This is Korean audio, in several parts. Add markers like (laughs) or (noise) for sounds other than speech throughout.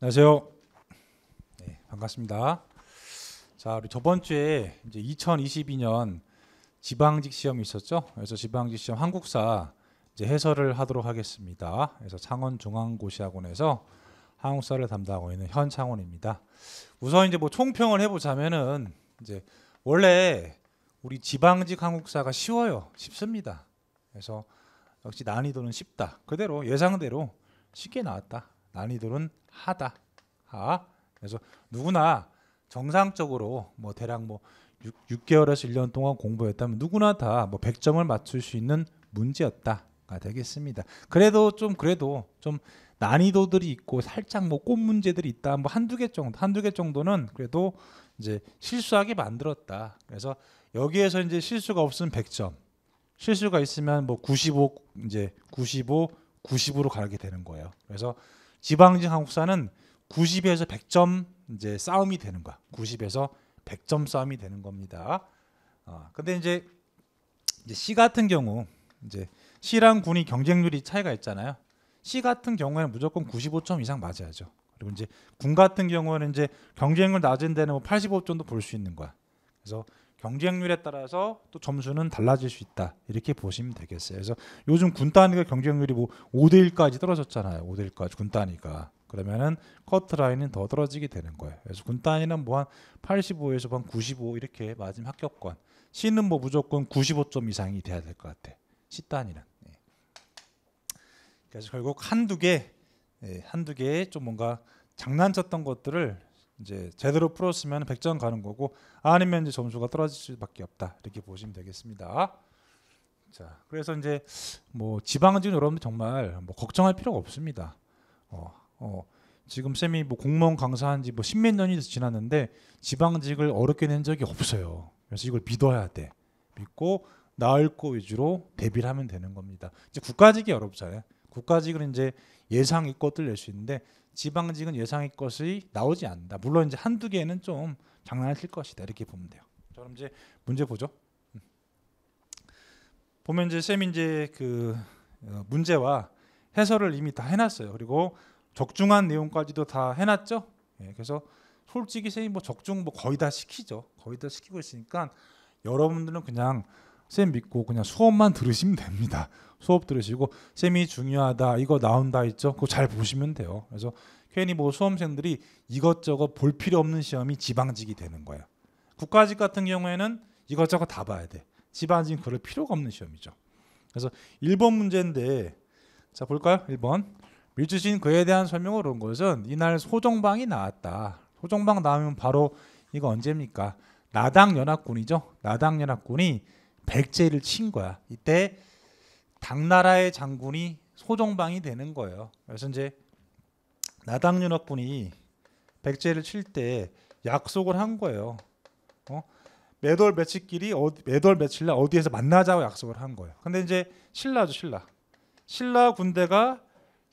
안녕하세요. 네, 반갑습니다. 자, 우리 저번 주에 이제 2022년 지방직 시험이 있었죠. 그래서 지방직 시험 한국사 이제 해설을 하도록 하겠습니다. 그래서 창원 중앙고시학원에서 한국사를 담당하고 있는 현창원입니다. 우선 이제 뭐 총평을 해보자면은 이제 원래 우리 지방직 한국사가 쉬워요, 쉽습니다. 그래서 역시 난이도는 쉽다. 그대로 예상대로 쉽게 나왔다. 난이도는 하다. 하. 그래서 누구나 정상적으로 뭐 대략 뭐 6, 개월에서 1년 동안 공부했다면 누구나 다 뭐 100점을 맞출 수 있는 문제였다가 되겠습니다. 그래도 좀 그래도 좀 난이도들이 있고 살짝 뭐 꽃 문제들이 있다. 뭐 한두 개 정도 한 두 개 정도는 그래도 이제 실수하게 만들었다. 그래서 여기에서 이제 실수가 없으면 100점. 실수가 있으면 뭐 95 이제 95 90으로 가게 되는 거예요. 그래서 지방직 한국사는 90에서 100점 이제 싸움이 되는 거야. 90에서 100점 싸움이 되는 겁니다. 어, 근데 이제, 이제 C 같은 경우 이제 C랑 군이 경쟁률이 차이가 있잖아요. C 같은 경우에는 무조건 95점 이상 맞아야죠. 그리고 이제 군 같은 경우에는 이제 경쟁률 낮은 데는 뭐 85점도 볼 수 있는 거야. 그래서 경쟁률에 따라서 또 점수는 달라질 수 있다. 이렇게 보시면 되겠어요. 그래서 요즘 군 단위가 경쟁률이 뭐 5대 1까지 떨어졌잖아요. 5대 1까지 군 단위가. 그러면은 커트 라인은 더 떨어지게 되는 거예요. 그래서 군 단위는 뭐 한 85에서 한95 이렇게 맞으면 합격권. C는 뭐 무조건 95점 이상이 돼야 될 것 같아. C 단위는. 네. 예. 그래서 결국 한두 개, 예, 한두 개 좀 뭔가 장난쳤던 것들을 이제 제대로 풀었으면 100점 가는 거고 아니면 이제 점수가 떨어질 수밖에 없다 이렇게 보시면 되겠습니다. 자, 그래서 이제 뭐지방직 여러분들 정말 뭐 걱정할 필요가 없습니다. 어, 어, 지금 쌤이 뭐 공무원 강사한 지뭐 십몇 년이 지났는데 지방직을 어렵게 낸 적이 없어요. 그래서 이걸 믿어야 돼. 믿고 나을 거 위주로 대비를 하면 되는 겁니다. 이제 국가직이 어렵잖아요. 국가직은 이제 예상의 것들 낼 수 있는데 지방직은 예상의 것이 나오지 않는다. 물론 이제 한두 개는 좀 장난을 칠 것이다. 이렇게 보면 돼요. 그럼 이제 문제 보죠. 음. 보면 이제 쌤이 이제 그 어, 문제와 해설을 이미 다 해놨어요. 그리고 적중한 내용까지도 다 해놨죠. 예, 그래서 솔직히 쌤이 뭐 적중 뭐 거의 다 시키죠. 거의 다 시키고 있으니까 여러분들은 그냥 쌤 믿고 그냥 수업만 들으시면 됩니다. 수업 들으시고 쌤이 중요하다 이거 나온다 있죠. 그거 잘 보시면 돼요. 그래서 괜히 뭐 수험생들이 이것저것 볼 필요 없는 시험이 지방직이 되는 거야. 국가직 같은 경우에는 이것저것 다 봐야 돼. 지방직은 그럴 필요가 없는 시험이죠. 그래서 1번 문제인데 자 볼까요? 1번 밀주신 그에 대한 설명을 온 것은 이날 소정방이 나왔다. 소정방 나오면 바로 이거 언제입니까? 나당연합군이죠. 나당연합군이 백제를 친 거야. 이때 당나라의 장군이 소정방이 되는 거예요. 그래서 이제 나당윤학군이 백제를 칠 때 약속을 한 거예요. 어? 매돌 며칠끼리 어디, 매돌 며칠날 어디에서 만나자고 약속을 한 거예요. 근데 이제 신라죠 신라. 신라 군대가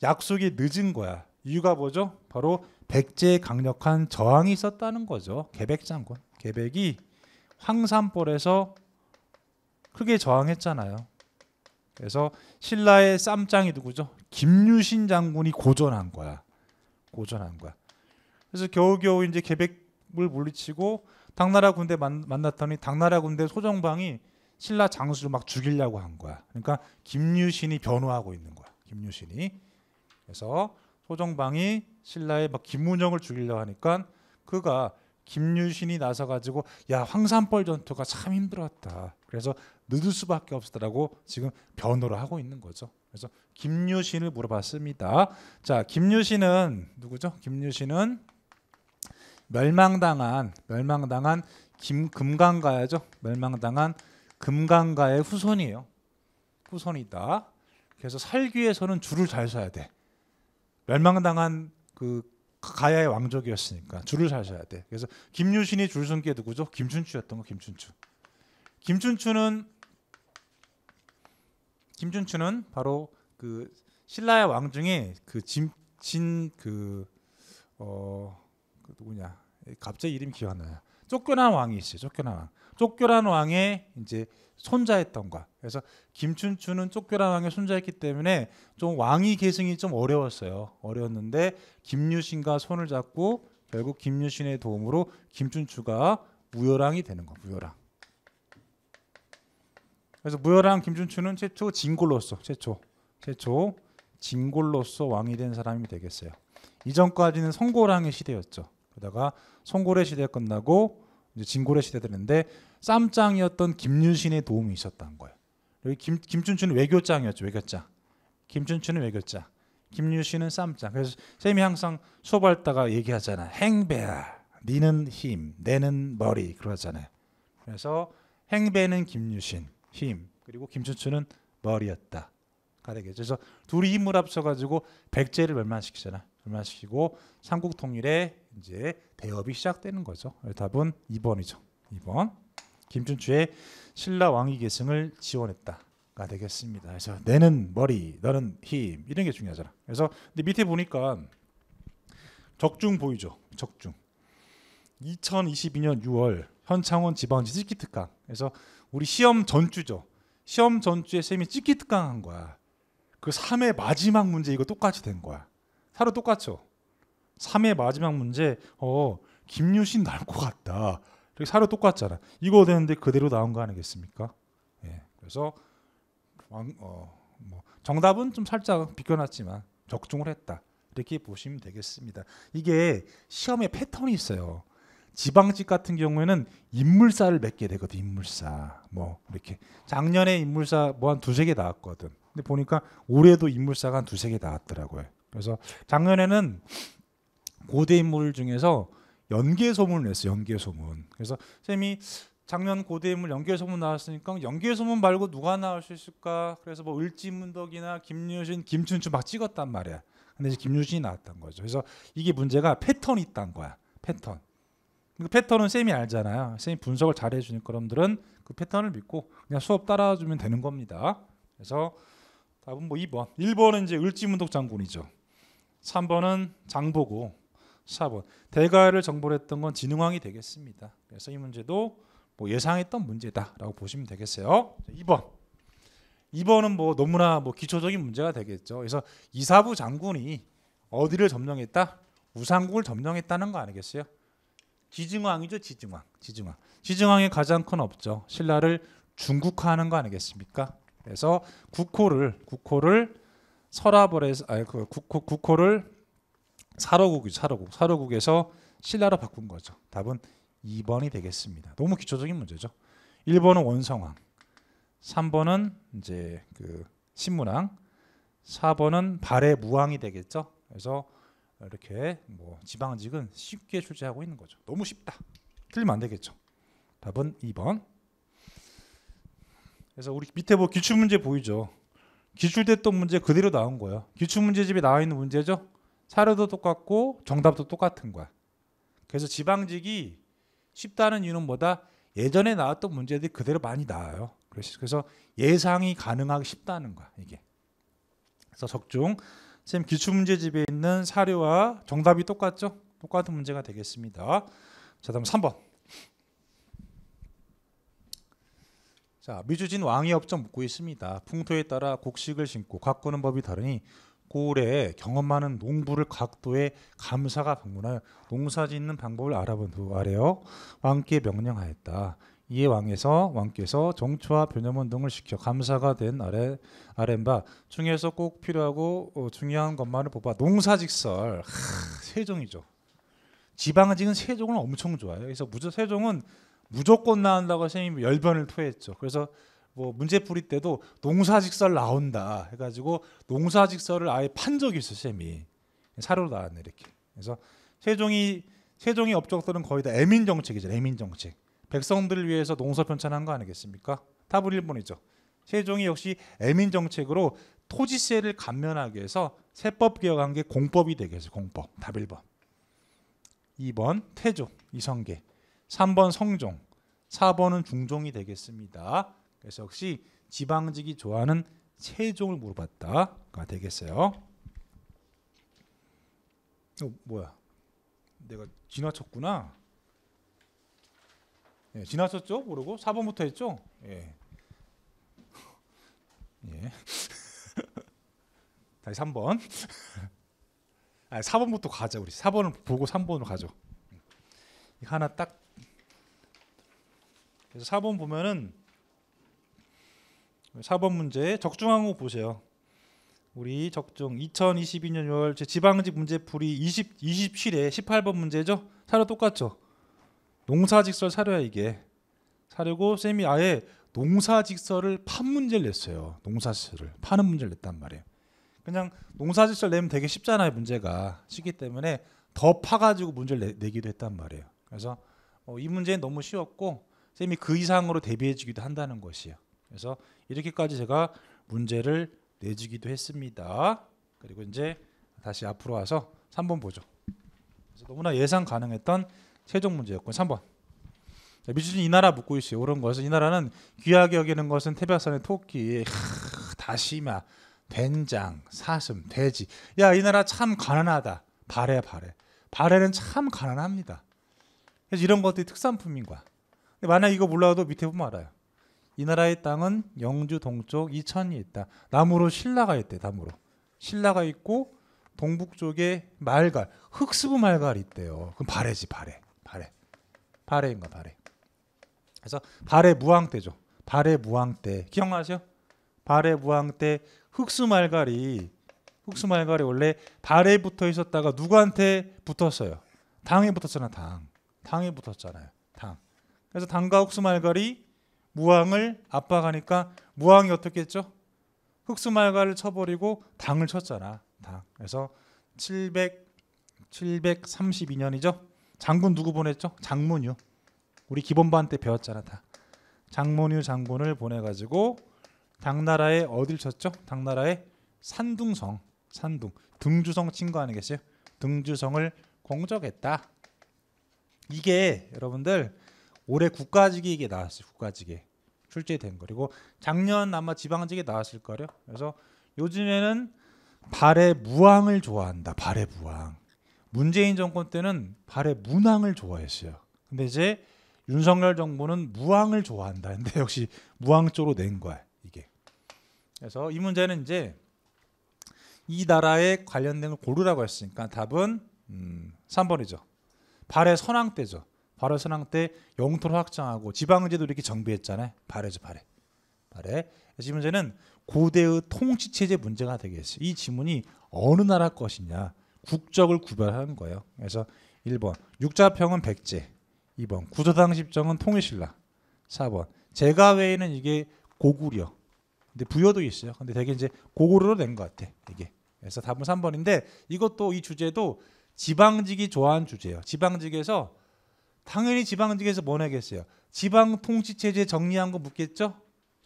약속이 늦은 거야. 이유가 뭐죠? 바로 백제의 강력한 저항이 있었다는 거죠. 개백 장군. 개백이 황산벌에서 크게 저항했잖아요. 그래서 신라의 쌈장이 누구죠? 김유신 장군이 고전한 거야. 고전한 거야. 그래서 겨우겨우 이제 계백을 물리치고 당나라 군대 만, 났더니 당나라 군대 소정방이 신라 장수를 막 죽이려고 한 거야. 그러니까 김유신이 변호하고 있는 거야. 김유신이. 그래서 소정방이 신라의 막 김문영을 죽이려고 하니까 그가 김유신이 나서 가지고 야 황산벌 전투가 참 힘들었다. 그래서 늦을 수밖에 없었다라고 지금 변호를 하고 있는 거죠. 그래서 김유신을 물어봤습니다. 자, 김유신은 누구죠? 김유신은 멸망당한 멸망당한 김 금강가야죠. 멸망당한 금강가의 후손이에요. 후손이다. 그래서 살기 위해서는 줄을 잘 서야 돼. 멸망당한 그 가야의 왕족이었으니까 줄을 서셔야 돼. 그래서 김유신이 줄선기 누구죠? 김춘추였던 거 김춘추. 김춘추는 김춘추는 바로 그 신라의 왕 중에 그진그 그, 어, 그 누구냐? 갑자기 이름 기억 안 나요. 쫓겨난 왕이 있어요. 쫓겨난 왕. 쫓겨란 왕의 이제 손자였던 가 그래서 김춘추는 쫓겨란 왕의 손자였기 때문에 좀 왕위 계승이 좀 어려웠어요. 어려웠는데 김유신과 손을 잡고 결국 김유신의 도움으로 김춘추가 무열왕이 되는 거. 무열왕. 그래서 무열왕 김춘추는 최초 진골로서 최초 최초 진골로서 왕이 된 사람이 되겠어요. 이전까지는 송골왕의 시대였죠. 그러다가 송골의 시대가 끝나고 이제 진골래시대되는데 쌈장이었던 김윤신의 도움이 있었다는 거예요. 김, 김춘추는 외교장이었죠. 외교장. 김춘추는 외교장. 김윤신은 쌈장. 그래서 쌤이 항상 수업할 때가 얘기하잖아. 행배야. 니는 힘, 내는 머리 그러잖아요. 그래서 행배는 김유신 힘 그리고 김춘추는 머리였다. 가되겠죠. 그래서 둘이 힘을 합쳐가지고 백제를 멸망시키잖아. 멸망시키고 삼국 통일에 이제 대업이 시작되는 거죠. 예, 답은 2번이죠. 2번. 김춘추의 신라 왕위 계승을 지원했다가 되겠습니다. 그래서 내는 머리, 너는 힘 이런 게 중요하잖아. 그래서 근데 밑에 보니까 적중 보이죠. 적중. 2022년 6월 현창원 지방지 찌키특강. 그래서 우리 시험 전주죠. 시험 전주에 쌤이 찌키특강 한 거야. 그 3회 마지막 문제 이거 똑같이 된 거야. 사로 똑같죠. 3의 마지막 문제 어 김유신 날 것 같다. 이렇게 사료 똑같잖아. 이거 되는데 그대로 나온 거 아니겠습니까? 예. 그래서 어, 뭐 정답은 좀 살짝 비껴놨지만 적중을 했다. 이렇게 보시면 되겠습니다. 이게 시험의 패턴이 있어요. 지방직 같은 경우에는 인물사를 맺게 되거든. 인물사. 뭐 이렇게 작년에 인물사 뭐 한 두 세 개 나왔거든. 근데 보니까 올해도 인물사가 한 두 세 개 나왔더라고요. 그래서 작년에는 고대 인물 중에서 연계 소문을 냈어요. 연계 소문. 그래서 쌤이 작년 고대 인물 연계 소문 나왔으니까 연계 소문 말고 누가 나올 수 있을까? 그래서 뭐 을지문덕이나 김유신, 김춘추 막 찍었단 말이야. 근데 이제 김유신이 나왔던 거죠. 그래서 이게 문제가 패턴이 있단 거야. 패턴. 그 패턴은 쌤이 알잖아요. 쌤이 분석을 잘 해주는 그런들은그 패턴을 믿고 그냥 수업 따라주면 되는 겁니다. 그래서 답은 뭐 2번. 1번은 이제 을지문덕 장군이죠. 3번은 장보고 4번 대가를 정벌했던 건 진흥왕이 되겠습니다. 그래서 이 문제도 뭐 예상했던 문제다라고 보시면 되겠어요. 2번 2번은 뭐 너무나 뭐 기초적인 문제가 되겠죠. 그래서 이사부 장군이 어디를 점령했다? 우상국을 점령했다는 거 아니겠어요? 지증왕이죠, 지증왕. 지증왕. 지증왕의 가장 큰 업죠. 신라를 중국화하는 거 아니겠습니까? 그래서 국호를 국호를 서랍을 해서 아니 그 국호 국호를 사로국이 사로국. 사로국에서 신라로 바꾼 거죠. 답은 2번이 되겠습니다. 너무 기초적인 문제죠. 1번은 원성왕. 3번은 이제 그 신문왕. 4번은 발해 무왕이 되겠죠. 그래서 이렇게 뭐 지방직은 쉽게 출제하고 있는 거죠. 너무 쉽다. 틀리면 안 되겠죠. 답은 2번. 그래서 우리 밑에 뭐 기출 문제 보이죠. 기출됐던 문제 그대로 나온 거예요. 기출 문제집에 나와 있는 문제죠. 사료도 똑같고 정답도 똑같은 거야. 그래서 지방직이 쉽다는 이유는 뭐다? 예전에 나왔던 문제들이 그대로 많이 나와요. 그래서 예상이 가능하기 쉽다는 거야, 이게. 그래서 적중. 쌤 기출문제집에 있는 사료와 정답이 똑같죠? 똑같은 문제가 되겠습니다. 자, 다음 3번. 자, 미주진 왕의 업적 묻고 있습니다. 풍토에 따라 곡식을 심고 가꾸는 법이 다르니 고을에 경험 많은 농부를 각도에 감사가 방문하여 농사 짓는 방법을 알아본 후 아래요 왕께 명령하였다. 이에 왕에서 왕께서 정초와 변염원 등을 시켜 감사가 된 아래 아랜바 중에서 꼭 필요하고 어, 중요한 것만을 뽑아 농사직설 하, 세종이죠. 지방은 지금 세종을 엄청 좋아해요. 그래서 무조 세종은 무조건 나온다고 선생님이 열변을 토했죠. 그래서 뭐 문제풀이 때도 농사직설 나온다 해가지고 농사직설을 아예 판 적이 있어 쌤이 사료로 나왔네 이렇게 그래서 세종이 세종의 업적들은 거의 다 애민 정책이죠 애민 정책 백성들을 위해서 농사 편찬한 거 아니겠습니까 타불일본이죠 세종이 역시 애민 정책으로 토지세를 감면하기 위해서 세법 개혁한 게 공법이 되겠어 공법 답 1번 2번 태조 이성계 3번 성종 4번은 중종이 되겠습니다. 그래서 역시 지방직이 좋아하는 세종을 물어봤다가 되겠어요. 어, 뭐야? 내가 지나쳤구나. 예, 지나쳤죠? 모르고 4번부터 했죠? 예. (laughs) 예. (laughs) 다시 3번. (laughs) 아, 4번부터 가자 우리. 4번을 보고 3번으로 가죠. 하나 딱. 그래서 4번 보면은 4번 문제 적중한 거 보세요. 우리 적중 2022년 6월 제 지방직 문제 풀이 20 2 7회 18번 문제죠. 사료 똑같죠. 농사직설 사료야 이게. 사료고 쌤이 아예 농사직설을 판 문제를 냈어요. 농사직설을 파는 문제를 냈단 말이에요. 그냥 농사직설 내면 되게 쉽잖아요 문제가 쉽기 때문에 더 파가지고 문제를 내, 내기도 했단 말이에요. 그래서 어, 이 문제는 너무 쉬웠고 쌤이 그 이상으로 대비해주기도 한다는 것이에요. 그래서 이렇게까지 제가 문제를 내주기도 했습니다. 그리고 이제 다시 앞으로 와서 3번 보죠. 너무나 예상 가능했던 최종 문제였고 3번. 미주진 이 나라 묻고 있어요. 옳은 것은 이 나라는 귀하게 여기는 것은 태백산의 토끼, 다시마, 된장, 사슴, 돼지. 야, 이 나라 참 가난하다. 발해, 발해. 발해는 참 가난합니다. 그래서 이런 것들이 특산품인 거야. 만약 이거 몰라도 밑에 보면 알아요. 이 나라의 땅은 영주 동쪽 이천이 있다. 나무로 신라가 있대. 나무로 신라가 있고 동북 쪽에 말갈 흑수부 말갈이 있대요. 그럼 발해지 발해 발해 발해인가 발해. 그래서 발해 무왕 때죠. 발해 무왕 때 기억나세요? 발해 무왕 때 흑수 말갈이 흑수 말갈이 원래 발에 붙어 있었다가 누구한테 붙었어요? 당에 붙었잖아 당. 당에 붙었잖아요. 당. 그래서 당과 흑수 말갈이 무왕을 압박하니까 무왕이 어떻게 했죠? 흑수말가를 쳐버리고 당을 쳤잖아. 당. 그래서 700 732년이죠. 장군 누구 보냈죠? 장문유. 우리 기본반 때 배웠잖아 다. 장문유 장군을 보내가지고 당나라에 어딜 쳤죠? 당나라에 산둥성, 산둥, 등주성 친 거 아니겠어요? 등주성을 공적했다. 이게 여러분들 올해 국가직이 이게 나왔어요. 국가직에 출제된 거. 그리고 작년 아마 지방직에 나왔을 거요. 그래서 요즘에는 발의 무항을 좋아한다. 발의 무항. 문재인 정권 때는 발의 문항을 좋아했어요. 근데 이제 윤석열 정부는 무항을 좋아한다. 근데 역시 무항 쪽으로 낸 거야 이게. 그래서 이 문제는 이제 이 나라에 관련된 걸 고르라고 했으니까 답은 음, 3번이죠. 발의 선왕 때죠. 바로 선앙때 영토를 확장하고 지방제도 이렇게 정비했잖아요. 발해죠 발해. 발해. 이 문제는 고대의 통치 체제 문제가 되겠어요. 이 지문이 어느 나라 것이냐 국적을 구별하는 거예요. 그래서 1번 육자평은 백제, 2번 구조당 십정은 통일신라, 4번 제가 외에는 이게 고구려. 근데 부여도 있어요. 근데 되게 이제 고구려로 된 것 같아. 이게. 그래서 답은 3번인데 이것도 이 주제도 지방직이 좋아하는 주제예요. 지방직에서 당연히 지방직에서 뭐 내겠어요? 지방 통치 체제 정리한 거 묻겠죠?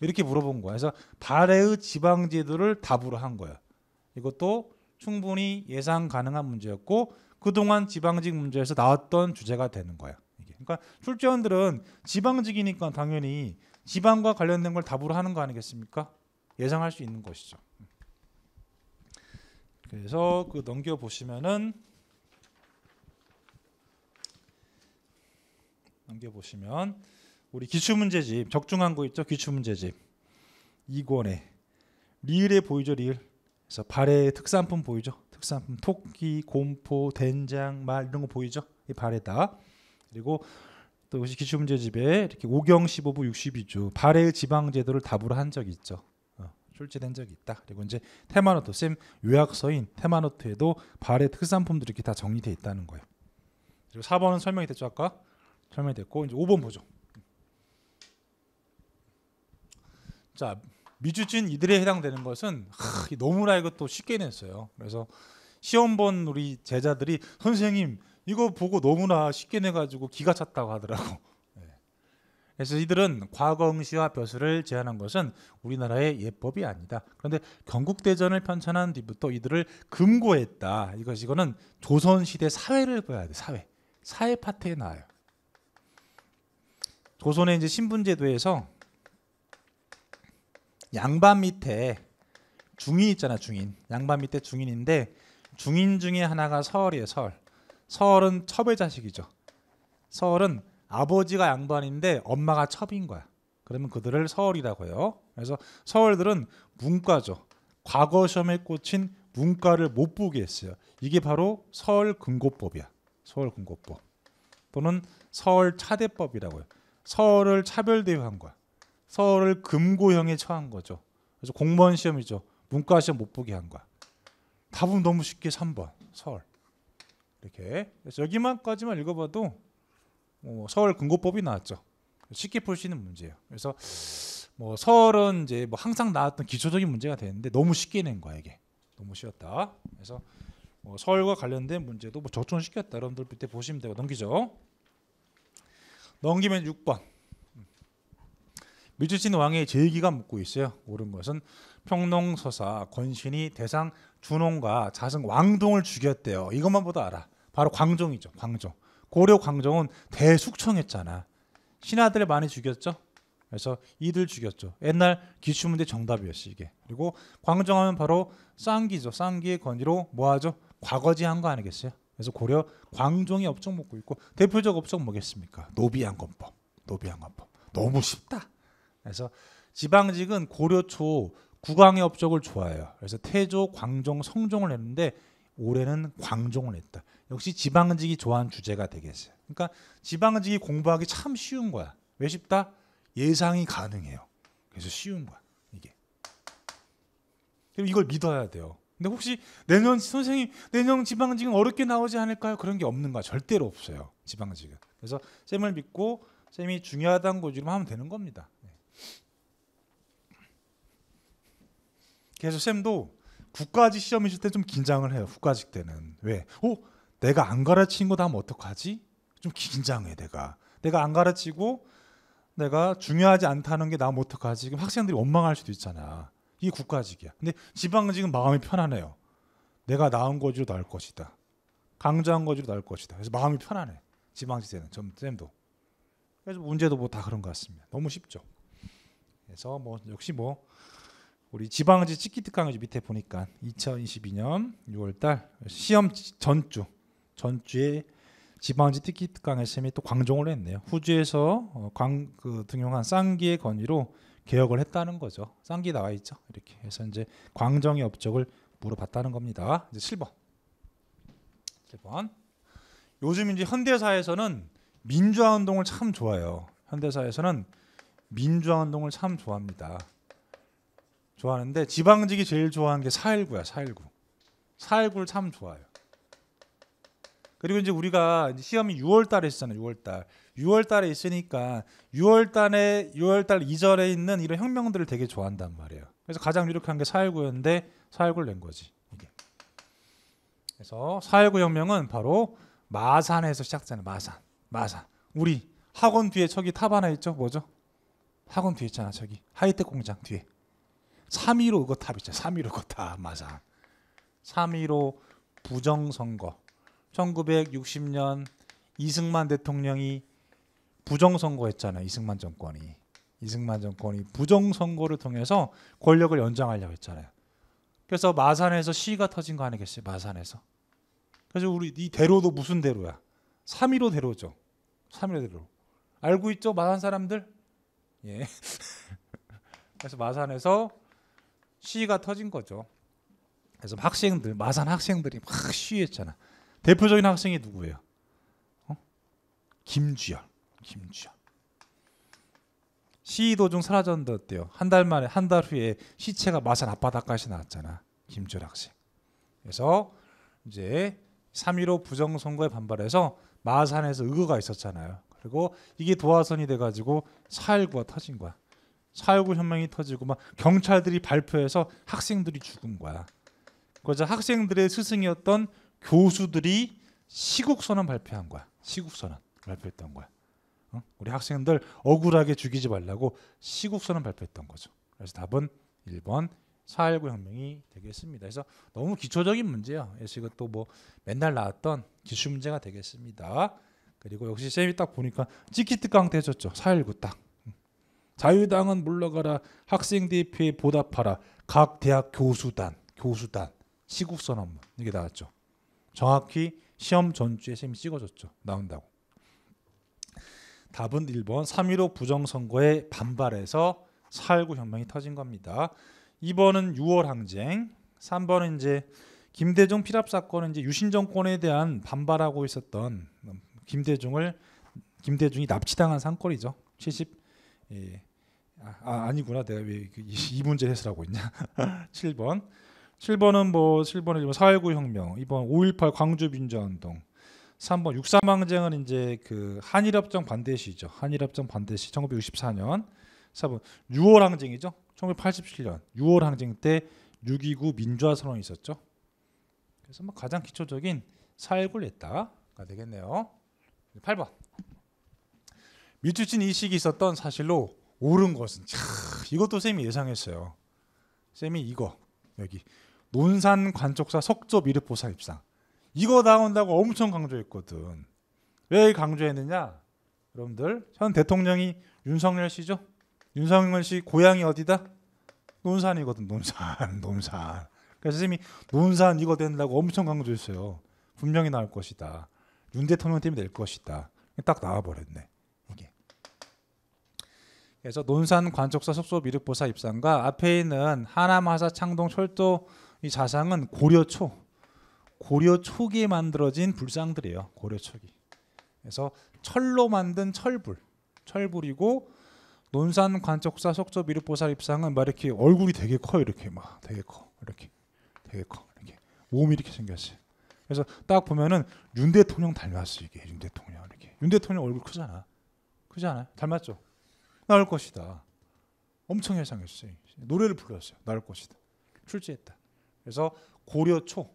이렇게 물어본 거야. 그래서 발해의 지방 제도를 답으로 한 거야. 이것도 충분히 예상 가능한 문제였고 그동안 지방직 문제에서 나왔던 주제가 되는 거야. 이게. 그러니까 출제원들은 지방직이니까 당연히 지방과 관련된 걸 답으로 하는 거 아니겠습니까? 예상할 수 있는 것이죠. 그래서 그 넘겨 보시면은 넘겨보시면 우리 기출문제집 적중한 거 있죠? 기출문제집 2권에 리을에 보이죠? 리을 그래서 발에 특산품 보이죠? 특산품 토끼, 곰포, 된장, 말 이런 거 보이죠? 이 발에다 그리고 또 역시 기출문제집에 이렇게 5경 15부 62주 발해의 지방제도를 답으로 한 적이 있죠. 어, 출제된 적이 있다. 그리고 이제 테마노트 쌤 요약서인 테마노트에도 발해 특산품들이 이렇게 다 정리돼 있다는 거예요. 그리고 4번은 설명이 됐죠 아까 설명이 됐고 이제 5번 보죠. 자 미주진 이들에 해당되는 것은 하, 너무나 이것도 쉽게 냈어요. 그래서 시험 본 우리 제자들이 선생님 이거 보고 너무나 쉽게 내가지고 기가 찼다고 하더라고. (laughs) 네. 그래서 이들은 과거응시와 벼슬을 제한한 것은 우리나라의 예법이 아니다. 그런데 경국대전을 편찬한 뒤부터 이들을 금고했다. 이것 이거는 조선시대 사회를 봐야 돼. 사회 사회 파트에 나와요. 조선의 이제 신분제도에서 양반 밑에 중인 있잖아 중인 양반 밑에 중인인데 중인 중에 하나가 서얼이에요 서얼 서얼은 첩의 자식이죠 서얼은 아버지가 양반인데 엄마가 첩인 거야 그러면 그들을 서얼이라고 해요 그래서 서얼들은 문과죠 과거 시험에 꽂힌 문과를 못 보게 했어요 이게 바로 서얼 근고법이야 서얼 근고법 또는 서얼 차대법이라고 해요 서울을 차별 대우한 거야. 서를 금고형에 처한 거죠. 그래서 공무원 시험이죠. 문과 시험 못 보게 한거 답은 너무 쉽게 3번 서울 이렇게 그래서 여기만까지만 읽어봐도 뭐 서울 근고법이 나왔죠. 쉽게 풀 수 있는 문제예요. 그래서 뭐 서울은 이제 뭐 항상 나왔던 기초적인 문제가 되는데 너무 쉽게 낸 거야 이게 너무 쉬웠다. 그래서 뭐 서울과 관련된 문제도 뭐 적중시켰다 여러분들 그때 보시면 되고 넘기죠. 넘기면 6번. 밀주친 왕의 제의기가 묻고 있어요. 옳은 것은 평농서사 권신이 대상 준홍과 자승 왕동을 죽였대요. 이것만 보다 알아. 바로 광종이죠. 광종. 고려 광종은 대숙청했잖아. 신하들을 많이 죽였죠. 그래서 이들 죽였죠. 옛날 기출문제 정답이었어 이게. 그리고 광종하면 바로 쌍기죠. 쌍기의 권위로 뭐하죠? 과거지한 거 아니겠어요? 그래서 고려 광종이 업적 먹고 있고 대표적 업적 뭐겠습니까? 노비양건법노비양건법 너무 쉽다. 그래서 지방직은 고려 초 국왕의 업적을 좋아해요. 그래서 태조, 광종, 성종을 했는데 올해는 광종을 했다. 역시 지방직이 좋아하는 주제가 되겠어요. 그러니까 지방직이 공부하기 참 쉬운 거야. 왜 쉽다? 예상이 가능해요. 그래서 쉬운 거야. 이게. 그럼 이걸 믿어야 돼요. 근데 혹시 내년 선생님 내년 지방직은 어렵게 나오지 않을까요? 그런 게없는 거야. 절대로 없어요. 지방직은. 그래서 쌤을 믿고 쌤이 중요하다는 거 지금 하면 되는 겁니다. 네. 그래서 쌤도 국가지 시험 있을 때 좀 긴장을 해요. 국가직 때는 왜? 어? 내가 안 가르친 거다 하면 어떡하지? 좀 긴장해 내가. 내가 안 가르치고 내가 중요하지 않다는 게 나면 어떡하지? 지금 학생들이 원망할 수도 있잖아. 이 국가직이야. 근데 지방은 지금 마음이 편안해요. 내가 나은 거지로 나을 것이다. 강자한 거지로 나을 것이다. 그래서 마음이 편안해. 지방지대는 점쌤도. 그래서 문제도 뭐 다 그런 것 같습니다. 너무 쉽죠. 그래서 뭐 역시 뭐 우리 지방지 찌기특강을 밑에 보니까 2022년 6월달 시험 전주 전주에 지방지 찌기특 강의 쌤이 또 광종을 했네요. 후주에서 어, 광그 등용한 쌍기의 건의로 개혁을 했다는 거죠. 쌍기 나와 있죠. 이렇게 해서 이제 광정의 업적을 물어봤다는 겁니다. 이제 7번. 7번. 요즘 이제 현대사에서는 민주화 운동을 참 좋아해요. 현대사에서는 민주화 운동을 참 좋아합니다. 좋아하는데 지방직이 제일 좋아하는 게 4.19야. 4.19. 4.19를 참 좋아해요. 그리고 이제 우리가 시험이 6월 달에 했잖아요. 6월 달. 6월 달에 있으니까 6월 달에 6월 달 이전에 있는 이런 혁명들을 되게 좋아한단 말이에요. 그래서 가장 유력한 게 4.19였는데 4.19를 낸 거지. 이게. 그래서 4.19 혁명은 바로 마산에서 시작되는 마산. 마산. 우리 학원 뒤에 저기 탑 하나 있죠? 뭐죠? 학원 뒤에 있잖아, 저기. 하이텍 공장 뒤에. 3.15 그거 탑 있죠. 3.15 그거 탑 마산. 3.15 부정선거. 1960년 이승만 대통령이 부정선거했잖아요. 이승만 정권이. 이승만 정권이 부정선거를 통해서 권력을 연장하려고 했잖아요. 그래서 마산에서 시위가 터진 거 아니겠어요? 마산에서. 그래서 우리 이 대로도 무슨 대로야? 3.15 대로죠. 3.15 대로. 알고 있죠? 마산 사람들? 예. (laughs) 그래서 마산에서 시위가 터진 거죠. 그래서 학생들, 마산 학생들이 막 시위했잖아. 대표적인 학생이 누구예요? 어? 김주열. 심지어 시 도중 사라졌는데요. 한 달 만에 한 달 후에 시체가 마산 앞바닷가에 나왔잖아. 김주학 씨. 그래서 이제 3.15 부정선거에 반발해서 마산에서 의거가 있었잖아요. 그리고 이게 도화선이 돼가지고 4.19가 터진 거야. 4.19 혁명이 터지고 막 경찰들이 발표해서 학생들이 죽은 거야. 그래서 학생들의 스승이었던 교수들이 시국선언 발표한 거야. 시국선언 발표했던 거야. 어? 우리 학생들 억울하게 죽이지 말라고 시국선언 발표했던 거죠. 그래서 답은 1번 4.19 혁명이 되겠습니다. 그래서 너무 기초적인 문제야. 그래서 이것도 뭐 맨날 나왔던 기출 문제가 되겠습니다. 그리고 역시 쌤이 딱 보니까 찌키트깡 대졌죠. 4.19 딱. 자유당은 물러가라. 학생 대표에 보답하라. 각 대학 교수단, 교수단, 시국선언문 이게 나왔죠. 정확히 시험 전주에 쌤이 찍어줬죠. 나온다고. 답은 1번 3.15 부정선거에 반발해서 4.19 혁명이 터진 겁니다. 2번은 6월 항쟁, 3번은 이제 김대중 피랍 사건은 이제 유신 정권에 대한 반발하고 있었던 음, 김대중을 김대중이 납치당한 상권이죠. 70 예. 아, 아, 아니구나 내가 왜이 그 문제 해설하고 있냐. 7번. (laughs) 7번은 뭐 7번은 4.19 혁명, 2번 5.18 광주 민주화운동, 3번 육사망쟁은 이제 그 한일협정 반대 시죠. 한일협정 반대 시 1964년. 4번 6월 항쟁이죠. 1987년 6월 항쟁 때 6.29 민주화 선언이 있었죠. 그래서 뭐 가장 기초적인 사회구를 다가 되겠네요. 8번 미추친 이식이 있었던 사실로 옳은 것은 차, 이것도 쌤이 예상했어요. 쌤이 이거 여기 논산 관촉사 석조 미르보사 입상 이거 나온다고 엄청 강조했거든. 왜 강조했느냐? 여러분들 현 대통령이 윤석열 씨죠? 윤석열 씨 고향이 어디다? 논산이거든. 논산, (laughs) 논산. 그래서 선생님이 논산 이거 된다고 엄청 강조했어요. 분명히 나올 것이다. 윤 대통령 팀이 에될 것이다. 딱 나와버렸네. 이게. 그래서 논산 관적사 석소 미륵보사 입상과 앞에 있는 하남하사 창동 철도 이 자상은 고려 초 고려 초기에 만들어진 불상들이에요. 고려 초기. 그래서 철로 만든 철불, 철불이고 논산 관적사 속조 미륵보살 입상은 막 이렇게 얼굴이 되게 커 이렇게 막 되게 커 이렇게 되게 커 이렇게 몸이 이렇게 생겼어요. 그래서 딱 보면은 윤 대통령 닮았어 이게 윤 대통령 이렇게 윤 대통령 얼굴 크잖아, 크지 않아? 닮았죠? 나올 것이다. 엄청 회상했어요. 노래를 불렀어요. 나올 것이다. 출제했다. 그래서 고려 초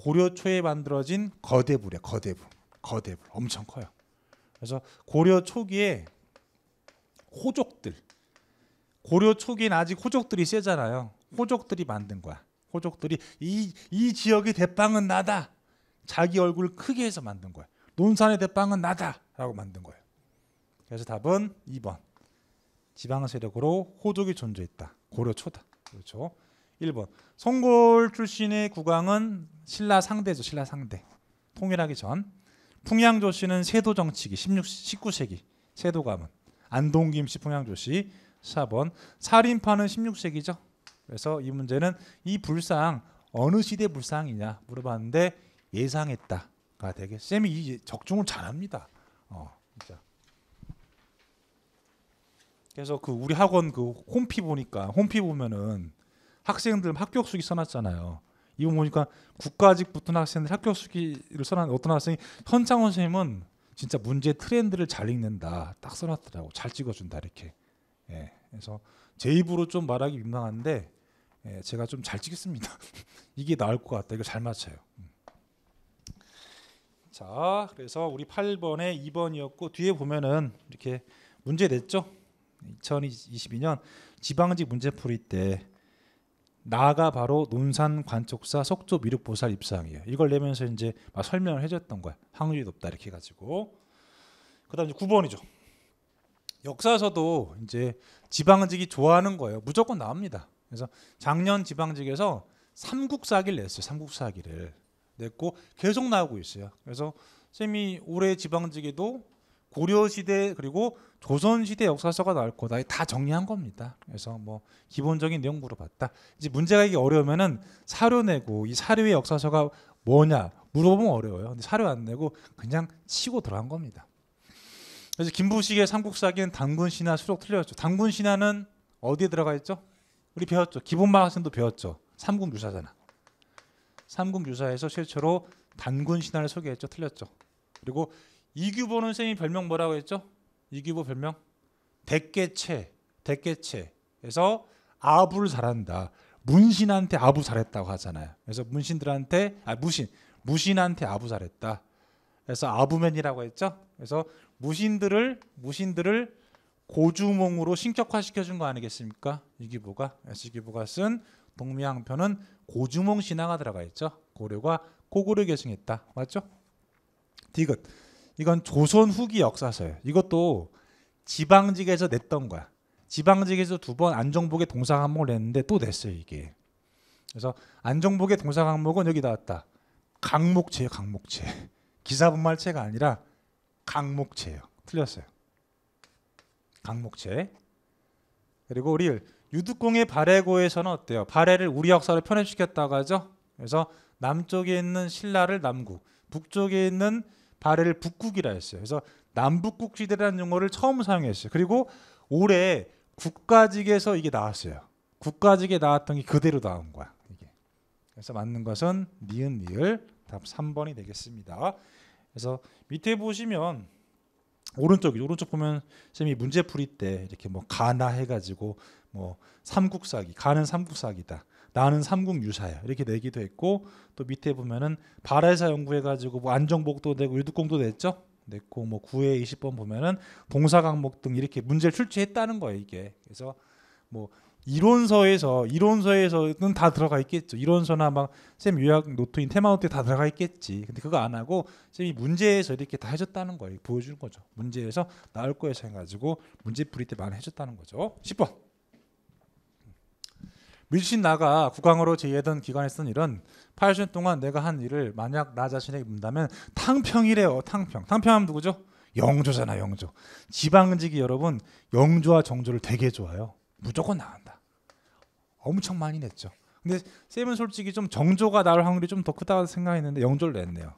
고려 초에 만들어진 거대부래 거대부 거대부 엄청 커요. 그래서 고려 초기에 호족들 고려 초기엔 아직 호족들이 세잖아요. 호족들이 만든 거야. 호족들이 이, 이 지역의 대빵은 나다. 자기 얼굴 크게 해서 만든 거야. 논산의 대빵은 나다. 라고 만든 거예요. 그래서 답은 2번. 지방 세력으로 호족이 존재했다. 고려 초다. 그렇죠. 1번. 송골 출신의 국왕은 신라 상대죠. 신라 상대. 통일하기 전. 풍양조 씨는 세도 정치기 16 19세기 세도 가문. 안동김 씨 풍양조 씨 4번. 살인파는 16세기죠. 그래서 이 문제는 이 불상 어느 시대 불상이냐 물어봤는데 예상했다가 되게 쌤이 이 적중을 잘합니다. 어, 진짜. 그래서 그 우리 학원 그 홈피 보니까 홈피 보면은 학생들 합격 수기 써놨잖아요. 이거 보니까 국가직 붙은 학생들 합격 수기를 써놨는데 어떤 학생이 현창원 선생님은 진짜 문제 트렌드를 잘 읽는다 딱 써놨더라고 잘 찍어준다 이렇게. 예. 그래서 제 입으로 좀 말하기 민망한데 예, 제가 좀 잘 찍겠습니다. (laughs) 이게 나을 것 같다. 이거 잘 맞춰요. 음. 자, 그래서 우리 8번에 2번이었고 뒤에 보면은 이렇게 문제 냈죠. 2022년 지방직 문제풀이 때 나가 바로 논산 관촉사 속조 미륵 보살 입상이에요. 이걸 내면서 이제 막 설명을 해줬던 거야. 확률이 높다 이렇게 가지고 그다음 이제 9번이죠. 역사서도 이제 지방직이 좋아하는 거예요. 무조건 나옵니다. 그래서 작년 지방직에서 삼국사기를 냈어요. 삼국사기를 냈고 계속 나오고 있어요. 그래서 쌤이 올해 지방직에도 고려시대 그리고 조선시대 역사서가 나올 거다. 다 정리한 겁니다. 그래서 뭐 기본적인 내용 물어봤다. 이제 문제가 이게 어려우면은 사료 내고 이 사료의 역사서가 뭐냐 물어보면 어려워요. 근데 사료 안 내고 그냥 치고 들어간 겁니다. 그래서 김부식의 삼국사기는 당군 신화 수록 틀렸죠. 당군 신화는 어디에 들어가 있죠? 우리 배웠죠. 기본만 학생도 배웠죠. 삼국 유사잖아. 삼국 유사에서 최초로 단군 신화를 소개했죠. 틀렸죠. 그리고 이규보는 쌤이 별명 뭐라고 했죠? 이규보 별명 대깨체 대깨체에서 아부를 잘한다. 문신한테 아부 잘했다고 하잖아요. 그래서 문신들한테 아 무신 무신한테 아부 잘했다. 그래서 아부맨이라고 했죠. 그래서 무신들을 무신들을 고주몽으로 신격화시켜 준거 아니겠습니까? 이기보가 이기보가 쓴 동미항편은 고주몽 신화가 들어가 있죠. 고려가 고구려 계승했다. 맞죠? 디귿 이건 조선 후기 역사서예요. 이것도 지방직에서 냈던 거야. 지방직에서 두 번 안정복의 동사 항목을 냈는데 또 냈어요 이게. 그래서 안정복의 동사 항목은 여기 나왔다. 강목체예요 강목체. 기사분말체가 아니라 강목체예요. 틀렸어요. 강목체. 그리고 우리 유두공의 발해고에서는 어때요? 발해를 우리 역사로 편입시켰다고 하죠. 그래서 남쪽에 있는 신라를 남구, 북쪽에 있는 바해를 북국이라 했어요. 그래서 남북국 시대라는 용어를 처음 사용했어요. 그리고 올해 국가직에서 이게 나왔어요. 국가직에 나왔던 게 그대로 나온 거야. 이게. 그래서 맞는 것은 니은 니을 답 3번이 되겠습니다. 그래서 밑에 보시면 오른쪽 이 오른쪽 보면 쌤이 문제 풀이 때 이렇게 뭐 가나 해가지고 뭐 삼국사기 가는 삼국사기다 나는 삼국 유사야 이렇게 내기도 했고 또 밑에 보면은 발해사 연구해가지고 뭐 안정복도 내고 유두공도 냈죠. 냈고 뭐 9회 20번 보면은 동사 강목 등 이렇게 문제를 출제했다는 거예요 이게. 그래서 뭐 이론서에서 이론서에서는 다 들어가 있겠죠. 이론서나 막 쌤 요약 노트인 테마노트에 다 들어가 있겠지. 근데 그거 안 하고 쌤이 문제에서 이렇게 다 해줬다는 거예요. 보여주는 거죠. 문제에서 나올 거에서 해가지고 문제 풀이 때 많이 해줬다는 거죠. 10번. 물신 나가 국왕으로 제의하던 기간에 쓴 일은 80년 동안 내가 한 일을 만약 나 자신에게 묻다면 탕평이래요. 탕평. 탕평하면 누구죠? 영조잖아 영조. 지방직이 여러분 영조와 정조를 되게 좋아요. 무조건 나간다. 엄청 많이 냈죠. 근데 쌤은 솔직히 좀 정조가 나올 확률이 좀 더 크다고 생각했는데 영조를 냈네요.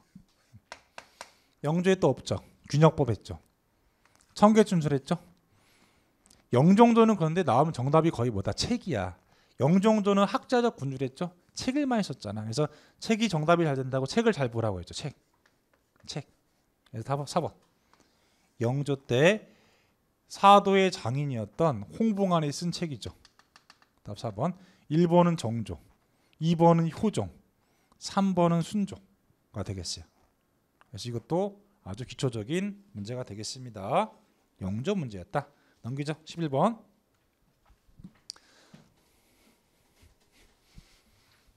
영조에 또 없죠. 균역법 했죠. 청계 춘술했죠. 영종도는 그런데 나오면 정답이 거의 뭐다 책이야. 영종도는 학자적 군주랬죠. 책을 많이 썼잖아. 그래서 책이 정답이 잘 된다고 책을 잘 보라고 했죠. 책. 책. 그래서 4번. 4번. 영조 때 사도의 장인이었던 홍봉안이 쓴 책이죠. 답 4번. 1번은 정조. 2번은 효종. 3번은 순종가 되겠어요. 그래서 이것도 아주 기초적인 문제가 되겠습니다. 영조 문제였다. 넘기죠. 11번.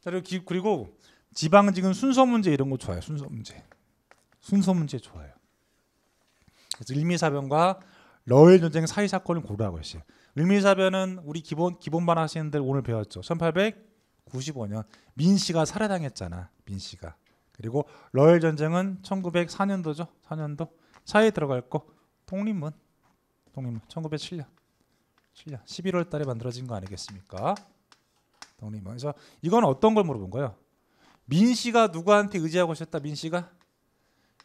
자 그리고, 지방은 지금 순서 문제 이런 거 좋아요. 순서 문제. 순서 문제 좋아요. 그래서 일미사변과 러일 전쟁 사이 사건을 고르라고 했어요. 을미사변은 우리 기본 기본반 하시는들 오늘 배웠죠. 1895년 민 씨가 살해당했잖아. 민 씨가. 그리고 러일 전쟁은 1904년도죠. 4년도 사이에 들어갈 거 독립문 독립문 1907년 7년 11월 달에 만들어진 거 아니겠습니까? 동림은 그래서 이건 어떤 걸 물어본 거예요? 민 씨가 누구한테 의지하고 있었다? 민 씨가?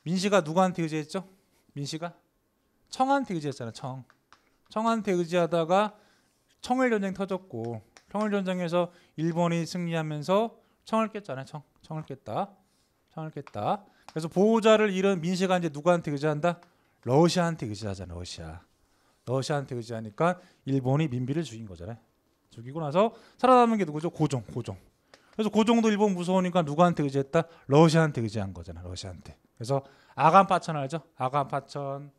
민 씨가 누구한테 의지했죠? 민 씨가? 청한테 의지했잖아 청. 청한테 의지하다가 청일 전쟁 터졌고 청일 전쟁에서 일본이 승리하면서 청을 깼잖아 청. 청을 깼다. 청을 깼다. 그래서 보호자를 잃은 민 씨가 이제 누구한테 의지한다? 러시아한테 의지하잖아. 러시아. 러시아한테 의지하니까 일본이 민비를 죽인 거잖아요. 죽이고 나서 살아남은 게 누구죠? 고종, 고종. 그래서 고종도 일본 무서우니까 누구한테 의지했다? 러시아한테 의지한 거잖아, 러시아한테. 그래서 아간파천 알죠? 아간파천,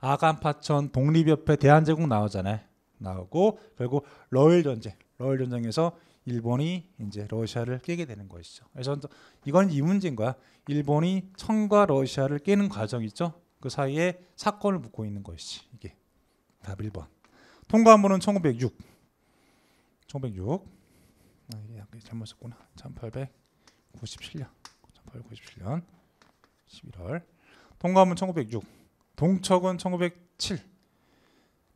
아간파천 독립협회 대한제국 나오잖아요. 나오고 결국 러일 전쟁, 러일 전쟁에서 일본이 이제 러시아를 깨게 되는 것이죠. 그래서 이건 이 문제인 거야. 일본이 청과 러시아를 깨는 과정이죠. 그 사이에 사건을 묻고 있는 것이지 이게 답 1번. 통과한 번은 1906. 1906. 아, 이게 예, 잘못 썼구나. 1897년. 1897년 11월. 통과하면 1906. 동척은 1907.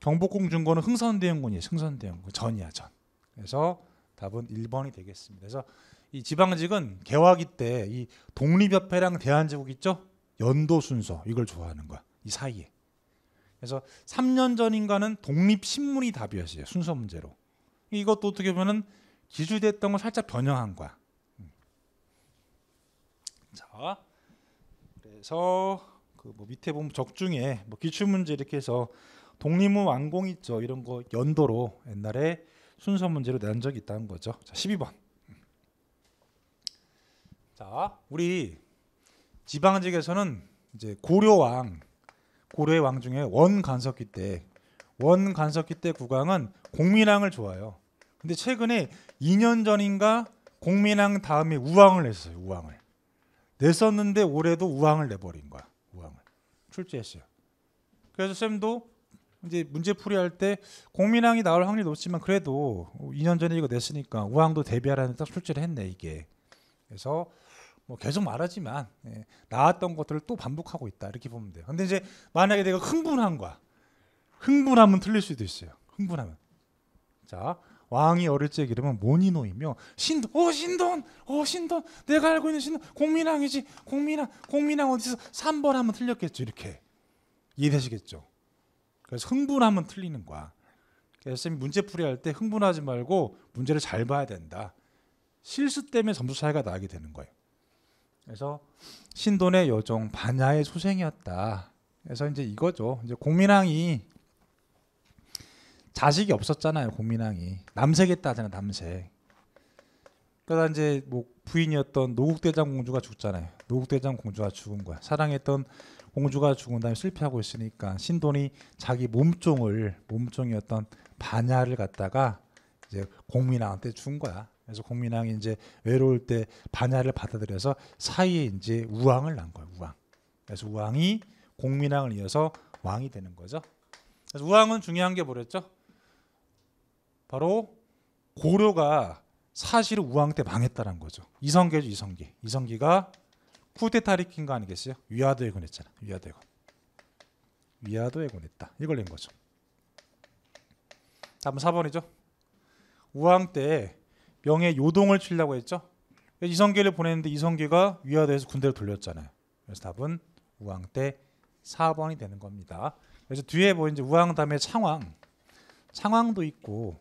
경복궁중건은 흥선대원군이에요. 흥선대원군 전이야 전. 그래서 답은 1번이 되겠습니다. 그래서 이 지방직은 개화기 때 이 독립협회랑 대한제국 있죠? 연도 순서 이걸 좋아하는 거야. 이 사이에. 그래서 3년 전인가는 독립신문이 답이었어요. 순서 문제로. 이것도 어떻게 보면 기술됐던 걸 살짝 변형한 거야. 음. 자, 그래서 그 뭐 밑에 보면 적중에 뭐 기출 문제 이렇게 해서 독립문 완공 있죠. 이런 거 연도로 옛날에 순서 문제로 낸 적이 있다는 거죠. 자, 12번. 음. 자, 우리 지방직에서는 이제 고려왕 고려 의왕 중에 원간석기 때 원간석기 때 국왕은 공민왕을 좋아요. 근데 최근에 2년 전인가 공민왕 다음에 우왕을 냈어요. 우왕을 냈었는데 올해도 우왕을 내버린 거야. 우왕을 출제했어요. 그래서 쌤도 이제 문제 풀이할 때 공민왕이 나올 확률이 높지만 그래도 2년 전에 이거 냈으니까 우왕도 대비하라는 딱 출제를 했네 이게. 그래서 뭐 계속 말하지만 예, 나왔던 것들을 또 반복하고 있다 이렇게 보면 돼요. 근데 이제 만약에 내가 흥분한 거야. 흥분하면 틀릴 수도 있어요. 흥분하면 자 왕이 어릴 적 이름은 모니노이며 신돈 어 신돈 어 신돈 내가 알고 있는 신돈 공민왕이지 공민왕 공민왕 어디서 3번 하면 틀렸겠죠 이렇게 이해되시겠죠? 그래서 흥분하면 틀리는 거야. 그래서 문제 풀이할 때 흥분하지 말고 문제를 잘 봐야 된다. 실수 때문에 점수 차이가 나게 되는 거예요. 그래서 신돈의 여종 반야의 소생이었다. 그래서 이제 이거죠. 이제 공민왕이 자식이 없었잖아요. 공민왕이 남색했다 잖아요 남색. 그러다 이제 뭐 부인이었던 노국대장 공주가 죽잖아요. 노국대장 공주가 죽은 거야. 사랑했던 공주가 죽은 다음에 실패하고 있으니까 신돈이 자기 몸종을 몸종이었던 반야를 갖다가 이제 공민왕한테 준 거야. 그래서 공민왕이 이제 외로울 때 반야를 받아들여서 사이에 이제 우왕을 낳은 거예요. 우왕. 그래서 우왕이 공민왕을 이어서 왕이 되는 거죠. 그래서 우왕은 중요한 게 뭐랬죠? 바로 고려가 사실 우왕 때 망했다는 거죠. 이성계죠, 이성계. 이성기가 쿠데타를 킨거 아니겠어요? 위화도해군 했잖아. 위화도해군. 위화도해군 했다. 이걸 낸 거죠. 다음 4번이죠. 우왕 때 명예 요동을 치려고 했죠. 이성계를 보냈는데 이성계가 위화대에서 군대로 돌렸잖아요. 그래서 답은 우왕 때 4번이 되는 겁니다. 그래서 뒤에 보 뭐 이제 우왕 다음에 창왕, 창왕도 있고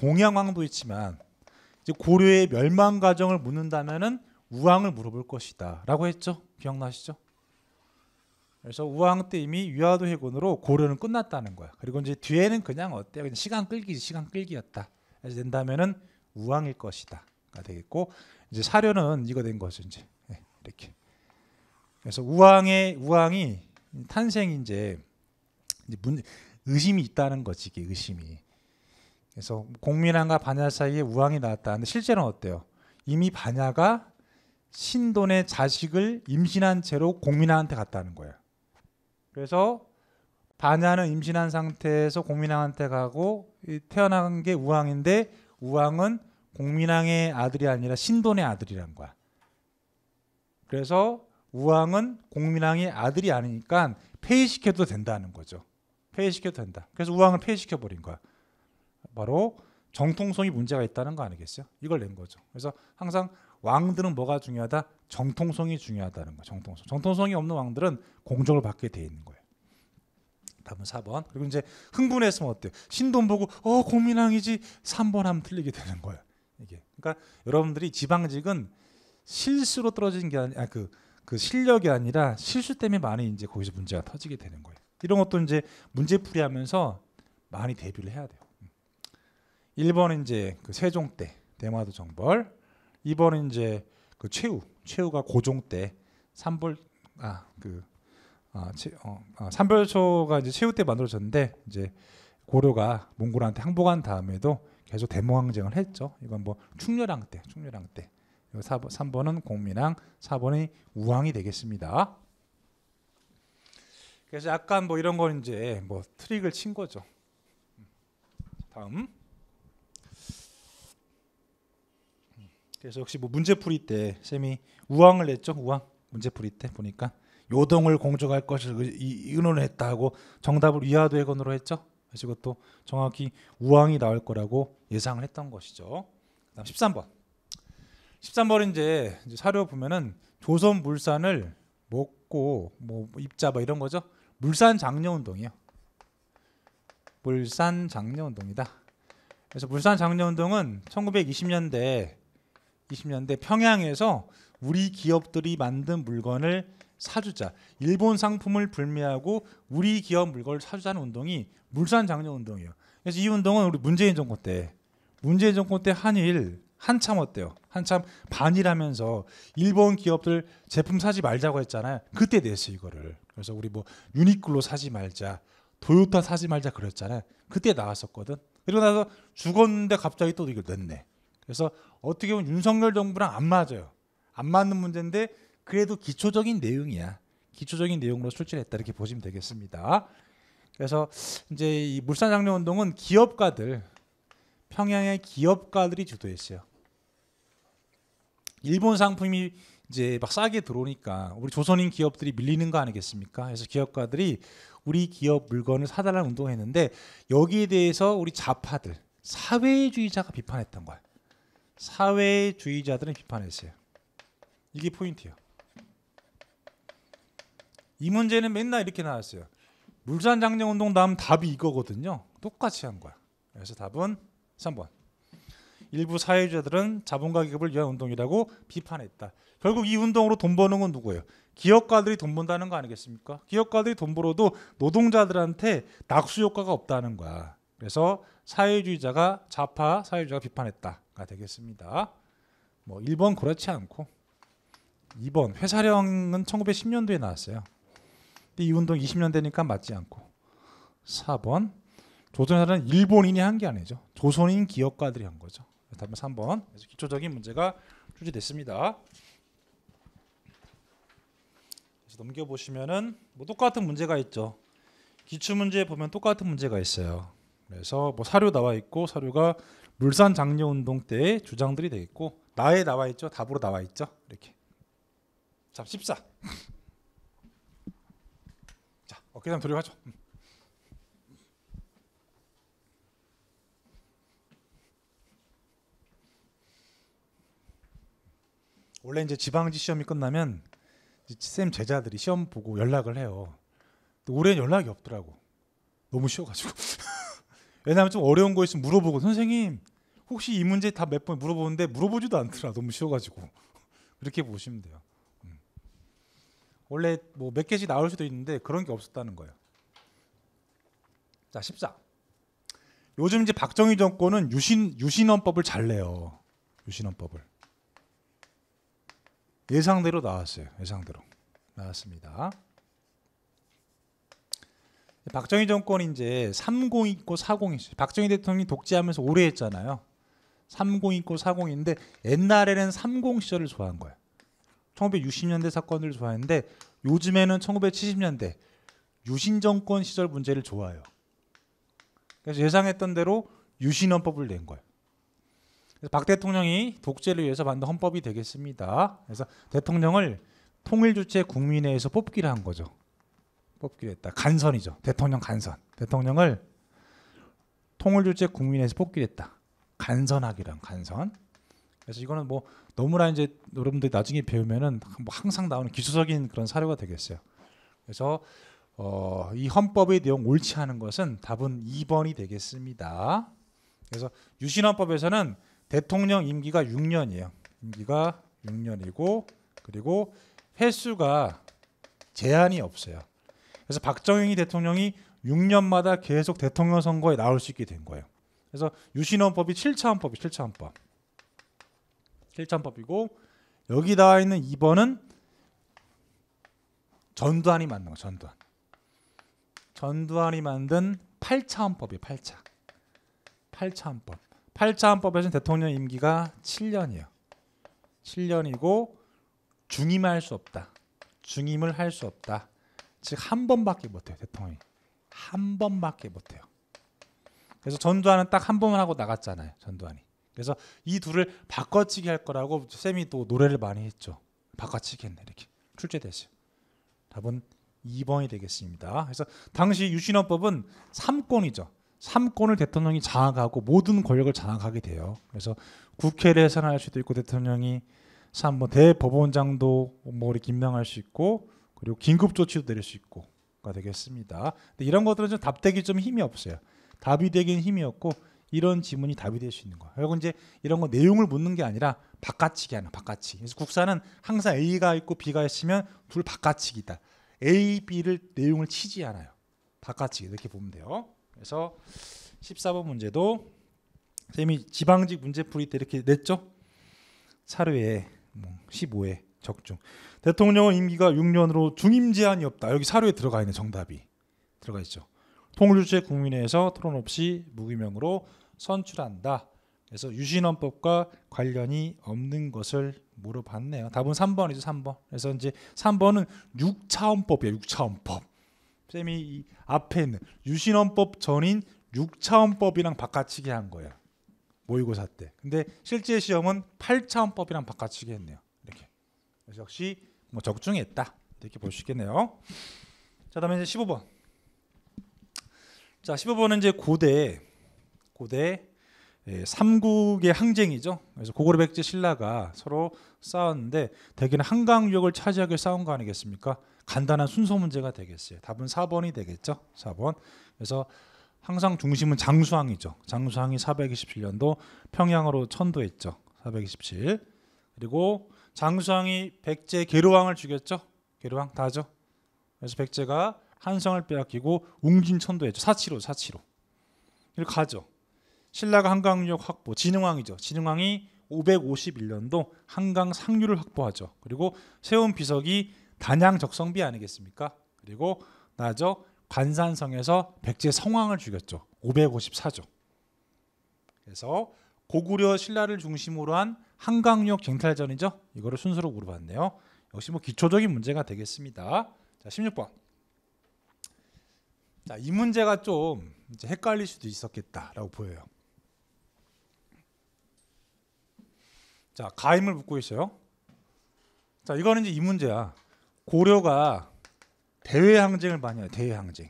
공양왕도 있지만 이제 고려의 멸망 과정을 묻는다면은 우왕을 물어볼 것이다라고 했죠. 기억나시죠? 그래서 우왕 때 이미 위화도 해군으로 고려는 끝났다는 거야. 그리고 이제 뒤에는 그냥 어때? 그냥 시간 끌기, 시간 끌기였다. 그래서 된다면은 우왕일 것이다가 되겠고 이제 사료는 이거 된 거죠 이제 네, 이렇게 그래서 우왕의 우왕이 탄생 이제 문, 의심이 있다는 거지 이게 의심이 그래서 공민왕과 반야 사이에 우왕이 나왔다는데 실제는 어때요? 이미 반야가 신돈의 자식을 임신한 채로 공민왕한테 갔다는 거예 그래서 반야는 임신한 상태에서 공민왕한테 가고 태어난 게 우왕인데 우왕은 공민왕의 아들이 아니라 신돈의 아들이란 거야. 그래서 우왕은 공민왕의 아들이 아니니까 폐위시켜도 된다는 거죠. 폐위시켜도 된다. 그래서 우왕을 폐위시켜 버린 거야. 바로 정통성이 문제가 있다는 거 아니겠어요? 이걸 낸 거죠. 그래서 항상 왕들은 뭐가 중요하다? 정통성이 중요하다는 거. 정통성. 정통성이 없는 왕들은 공적을 받게 돼 있는 거예요. 답은 4번. 그리고 이제 흥분했으면 뭐 어때요? 신돈 보고 어고민왕이지 3번 하면 틀리게 되는 거예요. 이게. 그러니까 여러분들이 지방직은 실수로 떨어진 게 아니 아그 그 실력이 아니라 실수 때문에 많이 이제 거기서 문제가 터지게 되는 거예요. 이런 것도 이제 문제 풀이하면서 많이 대비를 해야 돼요. 1번은 음. 이제 그 세종 때 대마도 정벌, 2번은 이제 그 최우, 최우가 고종 때 삼벌 아그 아, 치, 어, 아, 삼별초가 이제 최후 때 만들어졌는데 이제 고려가 몽골한테 항복한 다음에도 계속 대모항쟁을 했죠. 이건 뭐 충렬왕 때, 충렬왕 때. 4번, 3번은 공민왕, 4번이 우왕이 되겠습니다. 그래서 약간 뭐 이런 건 이제 뭐 트릭을 친 거죠. 다음. 그래서 역시 뭐 문제풀이 때 쌤이 우왕을 냈죠. 우왕 문제풀이 때 보니까 요동을 공조할 것을 의논했다 고 정답을 위화도의건으로 했죠. 그래서 이 정확히 우왕이 나올 거라고 예상을 했던 것이죠. 그다음 13번. 13번 이제 사료 보면은 조선 물산을 먹고 뭐 입자 뭐 이런 거죠. 물산 장려 운동이요. 물산 장려 운동이다. 그래서 물산 장려 운동은 1920년대 20년대 평양에서 우리 기업들이 만든 물건을 사주자 일본 상품을 불매하고 우리 기업 물건을 사주자는 운동이 물산 장려 운동이에요. 그래서 이 운동은 우리 문재인 정권 때 문재인 정권 때 한일 한참 어때요? 한참 반일하면서 일본 기업들 제품 사지 말자고 했잖아요. 그때 냈어 요 이거를. 그래서 우리 뭐 유니클로 사지 말자, 도요타 사지 말자 그랬잖아요. 그때 나왔었거든. 그리고 나서 죽었는데 갑자기 또 이걸 냈네. 그래서 어떻게 보면 윤석열 정부랑 안 맞아요. 안 맞는 문제인데 그래도 기초적인 내용이야. 기초적인 내용으로 출제했다 이렇게 보시면 되겠습니다. 그래서 이제 이 물산 장려 운동은 기업가들 평양의 기업가들이 주도했어요. 일본 상품이 이제 막 싸게 들어오니까 우리 조선인 기업들이 밀리는 거 아니겠습니까? 그래서 기업가들이 우리 기업 물건을 사달라는 운동을 했는데 여기에 대해서 우리 자파들 사회주의자가 비판했던 거야. 사회주의자들은 비판했어요. 이게 포인트예요. 이 문제는 맨날 이렇게 나왔어요. 물산 장려 운동 다음 답이 이거거든요. 똑같이 한 거야. 그래서 답은 3번. 일부 사회주의자들은 자본가 기업을 위한 운동이라고 비판했다. 결국 이 운동으로 돈 버는 건 누구예요? 기업가들이 돈 번다는 거 아니겠습니까? 기업가들이 돈 벌어도 노동자들한테 낙수 효과가 없다는 거야. 그래서 사회주의자가 좌파 사회주의자가 비판했다가 되겠습니다. 뭐 1번 그렇지 않고 2번 회사령은 1910년도에 나왔어요. 이 운동 20년 되니까 맞지 않고 4번 조선사는 일본인이 한 게 아니죠. 조선인 기업가들이 한 거죠. 다음에 3번 기초적인 문제가 출제됐습니다. 넘겨보시면은 뭐 똑같은 문제가 있죠. 기출 문제 에 보면 똑같은 문제가 있어요. 그래서 뭐 사료 나와 있고 사료가 물산 장려 운동 때의 주장들이 되겠고 나에 나와 있죠. 답으로 나와 있죠. 이렇게. 자, 14. 어깨 좀 들여가죠. 원래 이제 지방지 시험이 끝나면 쌤 제자들이 시험 보고 연락을 해요. 올해 연락이 없더라고. 너무 쉬워가지고. (laughs) 왜냐하면 좀 어려운 거 있으면 물어보고 선생님 혹시 이 문제 다 몇 번 물어보는데 물어보지도 않더라. 너무 쉬워가지고. (laughs) 그렇게 보시면 돼요. 원래 뭐 몇 개씩 나올 수도 있는데 그런 게 없었다는 거예요. 자, 14. 요즘 이제 박정희 정권은 유신 유신헌법을 잘 내요. 유신헌법을. 예상대로 나왔어요. 예상대로 나왔습니다. 박정희 정권 이제 30 있고 40 있어요. 박정희 대통령이 독재하면서 오래 했잖아요. 30 있고 40인데 옛날에는 30 시절을 좋아한 거예요. 1960년대 사건을 좋아했는데 요즘에는 1970년대 유신 정권 시절 문제를 좋아해요. 그래서 예상했던 대로 유신 헌법을 낸 거예요. 그래서 박 대통령이 독재를 위해서 만든 헌법이 되겠습니다. 그래서 대통령을 통일 주체 국민회에서 뽑기를 한 거죠. 뽑기로 했다. 간선이죠. 대통령 간선. 대통령을 통일 주체 국민회에서 뽑기로 했다. 간선하기란 간선. 그래서 이거는 뭐 너무나 이제 여러분들이 나중에 배우면은 뭐 항상 나오는 기초적인 그런 사례가 되겠어요. 그래서 어, 이 헌법의 내용 옳지 않은 것은 답은 2번이 되겠습니다. 그래서 유신헌법에서는 대통령 임기가 6년이에요. 임기가 6년이고 그리고 횟수가 제한이 없어요. 그래서 박정희 대통령이 6년마다 계속 대통령 선거에 나올 수 있게 된 거예요. 그래서 유신헌법이 7차 헌법이 7차 헌법. 실천법이고 여기 나와 있는 2번은 전두환이 만든 거 전두환. 전두환이 만든 8차원법이에요. 8차. 8차원법. 8차원법에서는 대통령 임기가 7년이에요. 7년이고 중임할 수 없다. 중임을 할 수 없다. 즉 한 번밖에 못해요. 대통령이. 한 번밖에 못해요. 그래서 전두환은 딱 한 번만 하고 나갔잖아요. 전두환이. 그래서 이 둘을 바꿔치기 할 거라고 쌤이 또 노래를 많이 했죠. 바꿔치기 했네 이렇게 출제됐어 답은 2번이 되겠습니다. 그래서 당시 유신헌법은 3권이죠. 3권을 대통령이 장악하고 모든 권력을 장악하게 돼요. 그래서 국회를 해산할 수도 있고 대통령이 참뭐 대법원장도 뭐이렇명할수 있고 그리고 긴급 조치도 내릴 수 있고가 되겠습니다. 근데 이런 것들은 좀 답되기 좀 힘이 없어요. 답이 되긴 힘이 없고 이런 지문이 답이 될 수 있는 거예요. 그리고 이제 이런 거 내용을 묻는 게 아니라 바깥치기 하는 바깥치기. 그래서 국사는 항상 A가 있고 B가 있으면 둘 바깥치기다. A, B를 내용을 치지 않아요. 바깥치기 이렇게 보면 돼요. 그래서 14번 문제도 쌤이 지방직 문제 풀이 때 이렇게 냈죠. 사료에 15회 음, 적중. 대통령은 임기가 6년으로 중임 제한이 없다. 여기 사료에 들어가 있는 정답이 들어가 있죠. 통일주체 국민회에서 토론 없이 무기명으로 선출한다. 그래서 유신헌법과 관련이 없는 것을 물어봤네요. 답은 3번이죠. 3번. 그래서 이제 3번은 6차헌법이에요. 6차헌법. 쌤이 이 앞에 있는 유신헌법 전인 6차헌법이랑 바꿔치기 한 거예요. 모의고사 때. 근데 실제 시험은 8차헌법이랑 바꿔치기 했네요. 이렇게. 그래서 역시 뭐 적중했다. 이렇게 볼 수 있겠네요. 자, 다음에 이제 15번. 자, 15번은 이제 고대 고대 예, 삼국의 항쟁이죠. 그래서 고구려 백제 신라가 서로 싸웠는데 대개는 한강유역을 차지하기 싸운 거 아니겠습니까? 간단한 순서 문제가 되겠어요. 답은 4번이 되겠죠. 4번. 그래서 항상 중심은 장수항이죠. 장수항이 427년도 평양으로 천도했죠. 427. 그리고 장수항이 백제 계로왕을 죽였죠. 계로왕 다죠. 그래서 백제가 한성을 빼앗기고 웅진 천도했죠. 사치로 사치로. 이렇게 가죠. 신라가 한강역 유 확보, 진흥왕이죠. 진흥왕이 551년도 한강 상류를 확보하죠. 그리고 세운 비석이 단양 적성비 아니겠습니까? 그리고 나죠 관산성에서 백제 성왕을 죽였죠. 554조. 그래서 고구려 신라를 중심으로 한 한강역 유 쟁탈전이죠. 이거를 순서로 물어봤네요. 역시 뭐 기초적인 문제가 되겠습니다. 자, 16번. 자, 이 문제가 좀 헷갈릴 수도 있었겠다라고 보여요. 자, 가임을 묻고 있어요. 자, 이거는 이제 이 문제야. 고려가 대외 항쟁을 많이 해요. 대외 항쟁.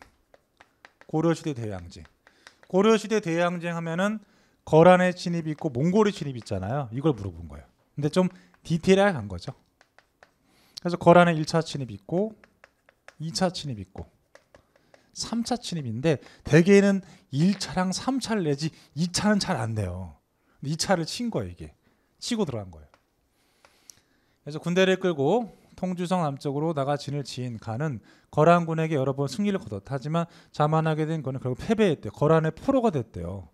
고려 시대 대외 항쟁. 고려 시대 대외 항쟁 하면은 거란의 진입이 있고 몽골의 진입이 있잖아요. 이걸 물어본 거예요. 근데 좀 디테일하게 간 거죠. 그래서 거란의 1차 진입이 있고 2차 진입이 있고 3차 진입인데 대개는 1차랑 3차를 내지 2차는 잘 안 돼요. 2차를 친 거예요, 이게. 치고 들어간 거예요. 그래서 군대를 끌고 통주성 남쪽으로 나가 진을 지인 간은 거란군에게 여러 번 승리를 거뒀다. 하지만 자만하게 된 거는 결국 패배했대요. 거란의 포로가 됐대요.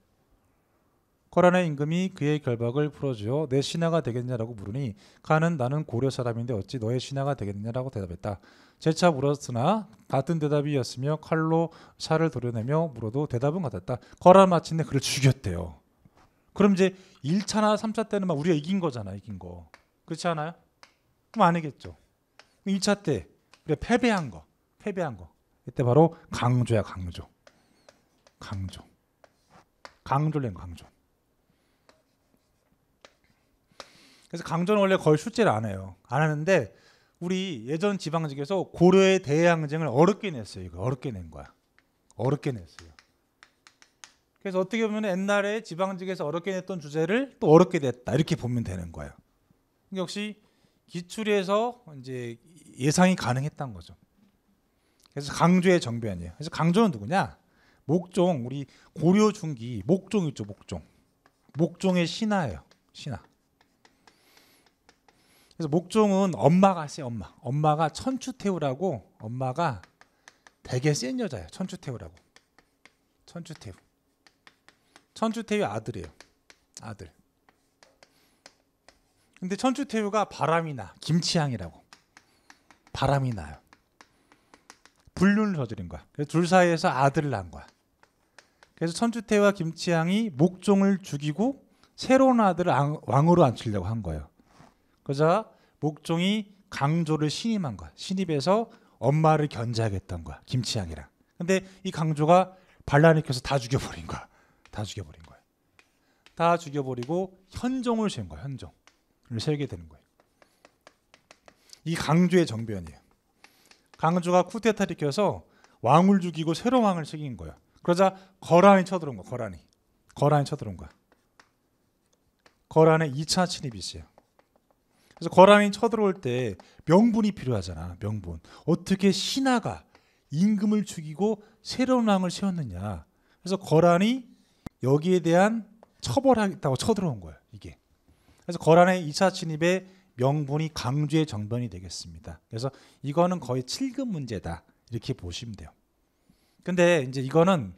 거란의 임금이 그의 결박을 풀어주어 내 신하가 되겠냐라고 물으니 간은 나는 고려 사람인데 어찌 너의 신하가 되겠느냐라고 대답했다. 재차 물었으나 같은 대답이었으며 칼로 살을 도려내며 물어도 대답은 같았다. 거란 마침내 그를 죽였대요. 그럼 이제 1차나 3차 때는 막 우리가 이긴 거잖아, 이긴 거. 그렇지 않아요? 그럼 아니겠죠. 2차 때 우리가 패배한 거, 패배한 거. 이때 바로 강조야, 강조. 강조. 강조를 강조. 그래서 강조는 원래 거의 출제를 안 해요. 안 하는데 우리 예전 지방직에서 고려의 대항쟁을 어렵게 냈어요. 이거 어렵게 낸 거야. 어렵게 냈어요. 그래서 어떻게 보면 옛날에 지방직에서 어렵게 냈던 주제를 또 어렵게 냈다 이렇게 보면 되는 거예요. 그러니까 역시 기출에서 이제 예상이 가능했던 거죠. 그래서 강조의 정변이에요. 그래서 강조는 누구냐? 목종 우리 고려 중기 목종 있죠 목종. 목종의 신하예요. 신하. 그래서 목종은 엄마가 세 엄마. 엄마가 천추태우라고 엄마가 되게 센 여자예요. 천추태우라고. 천추태우. 천주태유 아들이에요. 아들. 근데 천주태유가 바람이 나. 김치향이라고. 바람이 나요. 불륜을 저지른 거야. 그래서 둘 사이에서 아들을 낳은 거야. 그래서 천주태와 김치향이 목종을 죽이고 새로운 아들을 왕으로 앉히려고 한 거예요. 그러자 목종이 강조를 신임한 거야. 신입해서 엄마를 견제하겠던 거야. 김치향이랑. 근데 이 강조가 반란을 켜서 다 죽여버린 거야. 다 죽여버린 거예요. 다 죽여버리고 현종을 세운 거예요. 현종을 세게 되는 거예요. 이 강주의 정변이에요. 강주가 쿠데타를 일으켜서 왕을 죽이고 새로 왕을 새긴 거예요. 그러자 거란이 쳐들어온 거야. 거란이. 거란이 쳐들어온 거야. 거란의 2차 침입이 있어요. 그래서 거란이 쳐들어올 때 명분이 필요하잖아. 명분. 어떻게 신하가 임금을 죽이고 새로운 왕을 세웠느냐. 그래서 거란이 여기에 대한 처벌하겠다고 쳐들어온 거예요. 이게. 그래서 거란의 2차 침입의 명분이 강제의 정변이 되겠습니다. 그래서 이거는 거의 7급 문제다. 이렇게 보시면 돼요. 근데 이제 이거는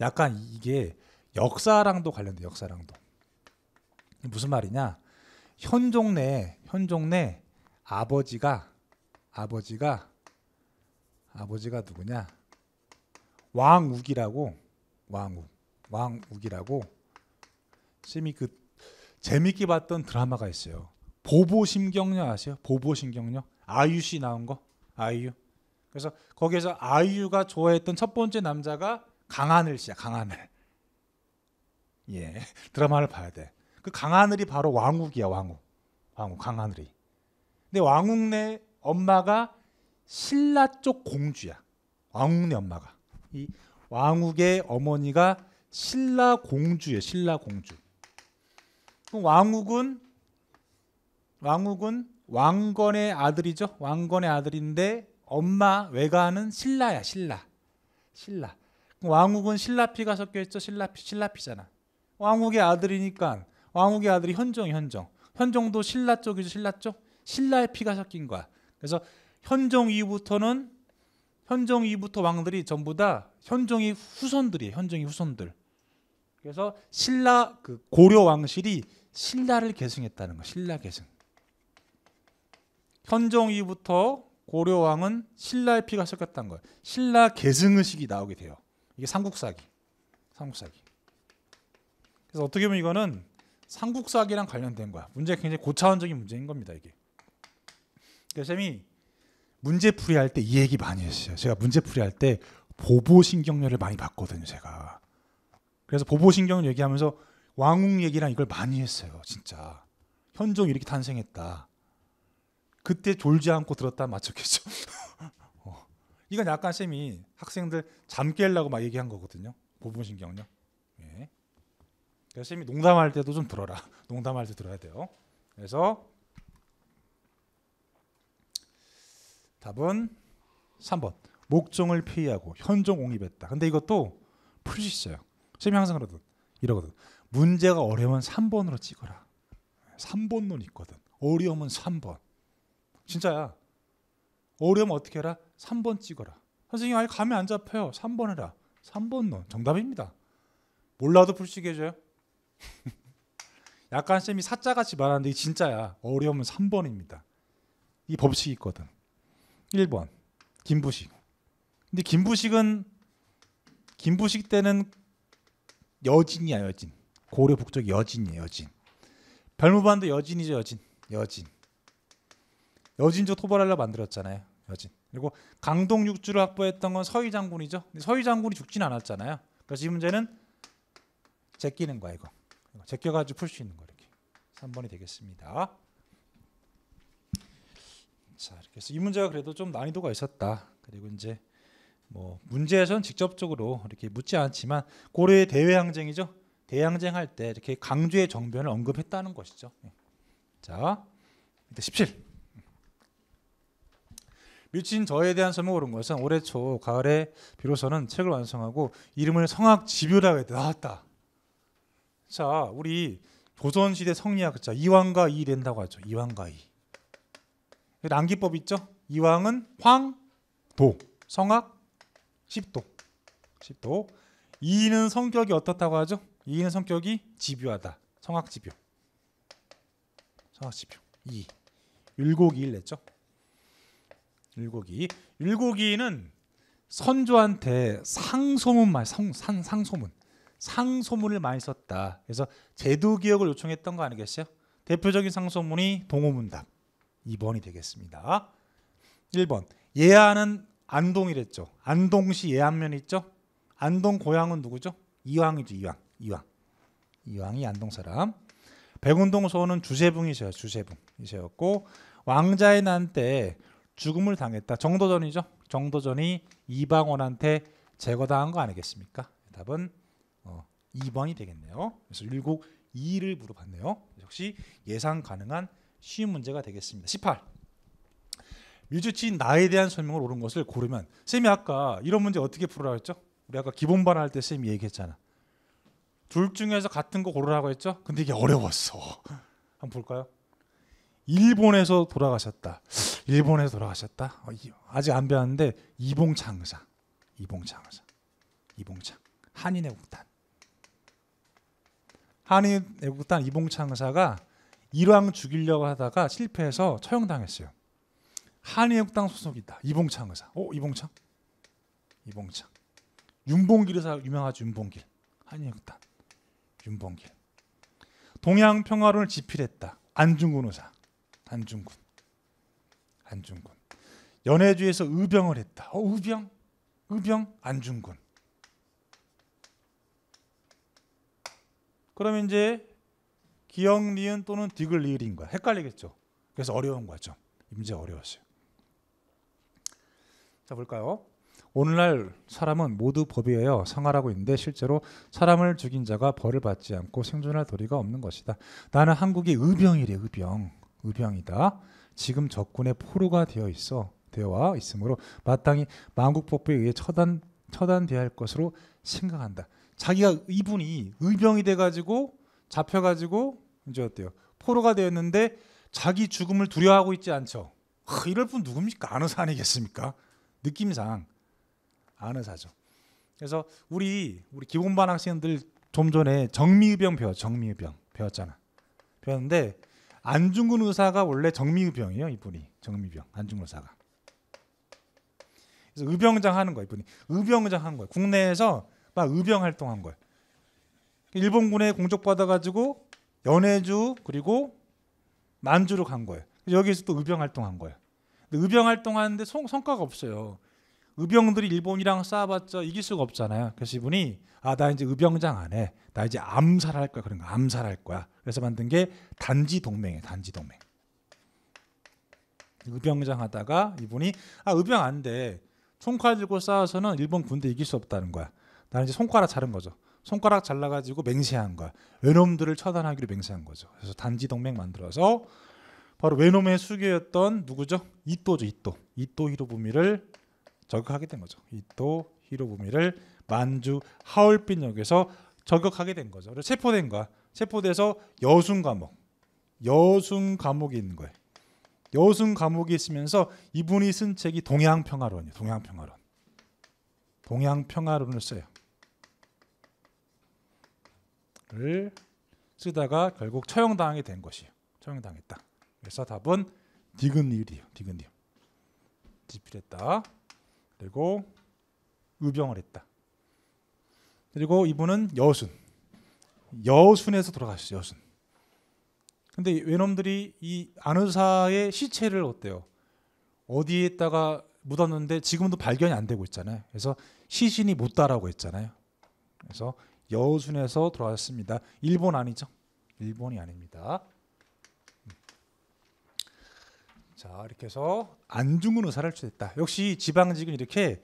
약간 이게 역사랑도 관련돼 역사랑도. 무슨 말이냐? 현종 내 현종 내 아버지가 아버지가 아버지가 누구냐? 왕욱이라고 왕욱. 왕욱이라고 쌤이 그 재밌게 봤던 드라마가 있어요. 보보심경녀 아세요? 보보심경녀 아이유 씨 나온 거 아이유. 그래서 거기에서 아이유가 좋아했던 첫 번째 남자가 강하늘 씨야 강하늘. 예 (laughs) 드라마를 봐야 돼. 그 강하늘이 바로 왕욱이야 왕욱. 왕욱 강하늘이. 근데 왕욱네 엄마가 신라 쪽 공주야. 왕욱네 엄마가 이 왕욱의 어머니가 신라 공주예요. 신라 공주. 그럼 왕욱은 왕욱은 왕건의 아들이죠. 왕건의 아들인데 엄마 외가는 신라야. 신라. 신라. 왕욱은 신라피가 섞여 있죠. 신라피 신라피잖아. 왕욱의 아들이니까 왕욱의 아들이 현종 현종. 현종도 신라 쪽이죠. 신라 쪽. 신라의 피가 섞인 거야. 그래서 현종 이후부터는 현종 이후부터 왕들이 전부 다 현종이 후손들이에요. 현종이 후손들. 그래서 신라 그 고려 왕실이 신라를 계승했다는 거. 신라 계승. 현종 이후부터 고려 왕은 신라의 피가 섞였다는 거예요. 신라 계승 의식이 나오게 돼요. 이게 삼국사기. 삼국사기. 그래서 어떻게 보면 이거는 삼국사기랑 관련된 거야. 문제가 굉장히 고차원적인 문제인 겁니다. 이게. 그래서 쌤이 문제풀이 할때 이 얘기 많이 했어요. 제가 문제풀이 할때 보보 신경렬을 많이 봤거든요. 제가 그래서 보보신경을 얘기하면서 왕웅 얘기랑 이걸 많이 했어요. 진짜 현종 이렇게 탄생했다. 그때 졸지 않고 들었다 맞췄겠죠. (laughs) 어. 이건 약간 쌤이 학생들 잠 깨려고 막 얘기한 거거든요. 보보신경요. 예. 그래서 쌤이 농담할 때도 좀 들어라. (laughs) 농담할 때 들어야 돼요. 그래서 답은 3번 목종을 피하고 현종 옹입했다 근데 이것도 풀 수 있어요. 쌤이 항상 그러든 이러거든. 문제가 어려우면 3번으로 찍어라. 3번론 있거든. 어려우면 3번. 진짜야. 어려우면 어떻게 해라? 3번 찍어라. 선생님 아예 감이 안 잡혀요. 3번 해라. 3번론 정답입니다. 몰라도 풀시게 해줘요. (laughs) 약간 쌤이 사자같이 말하는데 이 진짜야. 어려우면 3번입니다. 이 법칙이 있거든. 1번 김부식. 근데 김부식은 김부식 때는 여진이야 여진. 고려 북쪽 여진이에요 여진. 별무반도 여진이죠 여진. 여진. 여진조 토벌하려 만들었잖아요 여진. 그리고 강동 육주를 확보했던 건 서희 장군이죠. 서희 장군이 죽진 않았잖아요. 그래서 이 문제는 제끼는 거야 이거. 제껴가지고 풀 수 있는 거 이렇게. 3번이 되겠습니다. 자 이렇게 해서 이 문제가 그래도 좀 난이도가 있었다. 그리고 이제 뭐 문제에선 직접적으로 이렇게 묻지 않지만 고려의 대외항쟁이죠. 대항쟁 할때 이렇게 강제의 정변을 언급했다는 것이죠. 예. 자, 17. 미친 저에 대한 설명 오른 것은 올해 초 가을에 비로소는 책을 완성하고 이름을 성악 집요라고 나왔다. 자, 우리 조선시대 성리학자 이왕과 이 낸다고 하죠. 이왕과 이. 남기법 있죠? 이왕은 황, 도, 성악, 10도. 10도. 2는 성격이 어떻다고 하죠? 2는 성격이 집요하다. 성악 집요. 성악 집요. 2. 율곡이 1 냈죠? 율곡이. 율곡이는 선조한테 상소문 말 상, 상, 상소문. 상소문을 많이 썼다. 그래서 제도 기억을 요청했던 거 아니겠어요? 대표적인 상소문이 동호문답 2번이 되겠습니다. 1번 예하는 안동이랬죠. 안동시 예안면 있죠. 안동 고향은 누구죠? 이왕이죠. 이왕. 이왕. 이왕이 안동 사람. 백운동 소원은 주세붕이세요. 주세붕이세였고 왕자의 난 때 죽음을 당했다. 정도전이죠. 정도전이 이방원한테 제거당한 거 아니겠습니까? 답은 어, 2번이 되겠네요. 그래서 일곱 2를 물어봤네요. 역시 예상 가능한 쉬운 문제가 되겠습니다. 18. 뮤주치인 나에 대한 설명을 옳은 것을 고르면 쌤이 아까 이런 문제 어떻게 풀으라고 했죠? 우리 아까 기본반 할때 쌤이 얘기했잖아. 둘 중에서 같은 거 고르라고 했죠? 근데 이게 어려웠어. (laughs) 한번 볼까요? 일본에서 돌아가셨다. 일본에서 돌아가셨다. 어, 아직 안 배웠는데 이봉창 사 이봉창 사 이봉창. 한인의 국단. 한인의 국단 이봉창 사가 일왕 죽이려고 하다가 실패해서 처형당했어요. 한의역당 소속이다. 이봉창 의사. 오 어, 이봉창? 이봉창. 윤봉길 의사 유명하죠. 윤봉길. 한해혁당. 윤봉길. 동양평화론을 집필했다. 안중근 의사. 안중근. 안중근. 연해주에서 의병을 했다. 어, 의병? 의병? 안중근. 그러면 이제 기역, 니은 또는 디귿, 리을인 거야. 헷갈리겠죠. 그래서 어려운 거죠. 임제 어려웠어요. 자 볼까요? 오늘날 사람은 모두 법이에요. 상하라고 있는데 실제로 사람을 죽인 자가 벌을 받지 않고 생존할 도리가 없는 것이다. 나는 한국의 의병이래. 의병. 의병이다. 지금 적군의 포로가 되어 있어. 되어와 있으므로 마땅히 만국법에 의해 처단 처단돼야 할 것으로 생각한다. 자기가 이분이 의병이 돼 가지고 잡혀 가지고 이제 어때요? 포로가 되었는데 자기 죽음을 두려워하고 있지 않죠. 하, 이럴 분 누굽니까? 아는 사람이겠습니까 느낌상 아는 사죠. 그래서 우리 우리 기본반 학생들 좀 전에 정미의병 배웠 정미의병 배웠잖아. 배웠는데 안중근 의사가 원래 정미의병이에요 이분이 정미병 안중근 의사가. 그래서 의병장 하는 거야 이분이 의병장 한 거야. 국내에서 막 의병 활동한 거야. 일본군에 공적받아 가지고 연해주 그리고 만주로 간 거예요. 여기서 또 의병 활동한 거예요. 의병 활동하는데 성, 성과가 없어요. 의병들이 일본이랑 싸워봤자 이길 수가 없잖아요. 그래서 이분이 아나 이제 의병장 안에나 이제 암살할 거야 그런 거 암살할 거야. 그래서 만든 게 단지 동맹이에요. 단지 동맹. 의병장 하다가 이분이 아 의병 안 돼. 손칼 들고 싸워서는 일본 군대 이길 수 없다는 거야. 나는 이제 손가락 자른 거죠. 손가락 잘라가지고 맹세한 거야. 외놈들을 처단하기로 맹세한 거죠. 그래서 단지 동맹 만들어서 바로 외놈의 수괴였던 누구죠? 이또죠, 이또. 이또 히로부미를 저격하게 된 거죠. 이또 히로부미를 만주 하얼빈역에서 저격하게 된 거죠. 그래서 체포된 거야. 체포돼서 여순 감옥, 여순 감옥이 있는 거예요. 여순 감옥에 있으면서 이분이 쓴 책이 동양평화론이에요. 동양평화론. 동양평화론을 써요. 를 쓰다가 결국 처형당하게 된 것이에요. 처형당했다. 그래서 답은 디귿니을요 디귿니을. 집필했다. 그리고 의병을 했다. 그리고 이분은 여순. 여순에서 돌아가셨어요. 여순. 근데 외놈들이 이 안의사의 시체를 어때요? 어디에다가 묻었는데 지금도 발견이 안 되고 있잖아요. 그래서 시신이 못다라고 했잖아요. 그래서 여순에서 돌아왔습니다. 일본 아니죠? 일본이 아닙니다. 자 이렇게 해서 안중근 의사를 추했다. 역시 지방직은 이렇게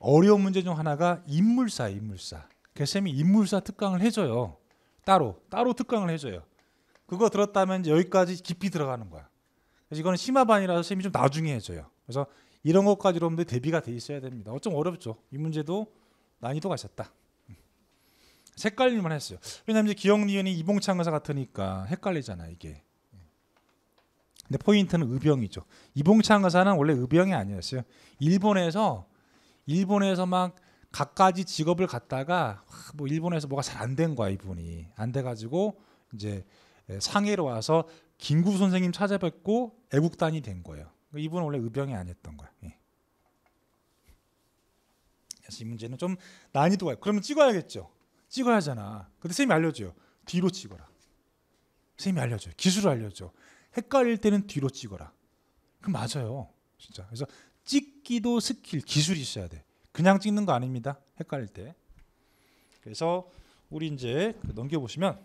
어려운 문제 중 하나가 인물사 인물사. 개쌤이 인물사 특강을 해줘요. 따로 따로 특강을 해줘요. 그거 들었다면 여기까지 깊이 들어가는 거야. 그래서 이거는 심화반이라서 쌤이 좀 나중에 해줘요. 그래서 이런 것까지 여러분들 대비가 돼 있어야 됩니다. 어쩜 어렵죠. 이 문제도 난이도가 있었다. 음. 색깔리만 했어요. 왜냐하면 기억 니은이 이봉창 의사 같으니까 헷갈리잖아 이게. 근데 포인트는 의병이죠. 이봉창 의사는 원래 의병이 아니었어요. 일본에서 일본에서 막 각가지 직업을 갖다가 뭐 일본에서 뭐가 잘 안 된 거야 이분이 안 돼가지고 이제 상해로 와서 김구 선생님 찾아뵙고 애국단이 된 거예요. 이분은 원래 의병이 아니었던 거야. 예. 그래서 이 문제는 좀 난이도가. 그러면 찍어야겠죠. 찍어야잖아. 근데 선생님이 알려줘요. 뒤로 찍어라. 선생님이 알려줘요. 기술을 알려줘. 헷갈릴 때는 뒤로 찍어라. 그 맞아요. 진짜. 그래서 찍기도 스킬, 기술이 있어야 돼. 그냥 찍는 거 아닙니다. 헷갈릴 때. 그래서 우리 이제 그 넘겨 보시면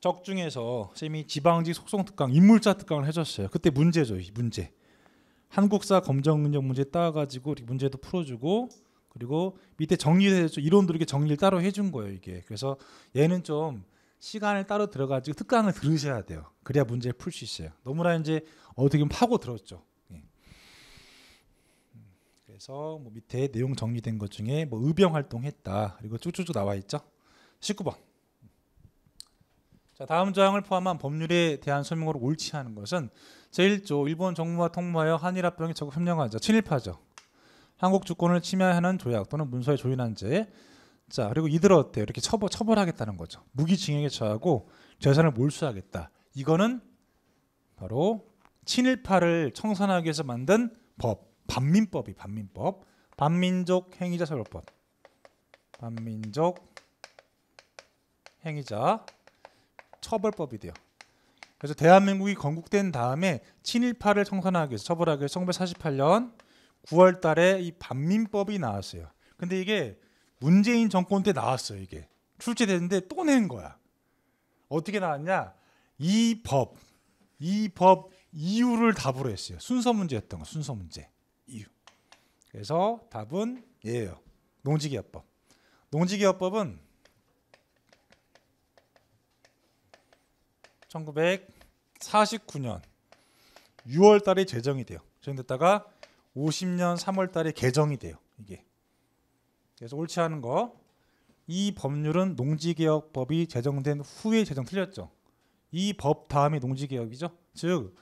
적 중에서 쌤이 지방직 속성 특강 인물자 특강을 해줬어요. 그때 문제죠, 문제. 한국사 검정 문제 따가지고 문제도 풀어주고 그리고 밑에 정리 해서 이론도 이렇게 정리를 따로 해준 거예요 이게 그래서 얘는 좀 시간을 따로 들어가지고 특강을 들으셔야 돼요 그래야 문제 풀 수 있어요 너무나 이제 어떻게 보면 파고 들었죠 예. 그래서 뭐 밑에 내용 정리된 것 중에 뭐 의병 활동했다 그리고 쭉쭉쭉 나와 있죠 19번 자 다음 조항을 포함한 법률에 대한 설명으로 옳지 하는 것은 제1조 일본 정부와 통모하여 한일 합병에 적극 협력하죠 친일파죠 한국 주권을 침해하는 조약 또는 문서에 조인한 죄. 자 그리고 이들 어때 이렇게 처벌 처벌하겠다는 거죠. 무기징역에 처하고 재산을 몰수하겠다. 이거는 바로 친일파를 청산하기 위해서 만든 법 반민법이 반민법 반민족 행위자 처벌법 반민족 행위자 처벌법이 돼요. 그래서 대한민국이 건국된 다음에 친일파를 청산하기 위해서 처벌하기 위해서 1948년 9월 달에 이 반민법이 나왔어요. 근데 이게 문재인 정권 때 나왔어요, 이게. 출제됐는데 또 낸 거야. 어떻게 나왔냐? 이 법, 이 법 이유를 답으로 했어요. 순서 문제였던 거, 순서 문제. 이유. 그래서 답은 예요 농지기업법. 농지기업법은 1949년 6월 달에 제정이 돼요. 제정됐다가 50년 3월 달에 개정이 돼요. 이게. 그래서 옳지 않은 거. 이 법률은 농지개혁법이 제정된 후에 제정 틀렸죠. 이 법 다음이 농지개혁이죠. 즉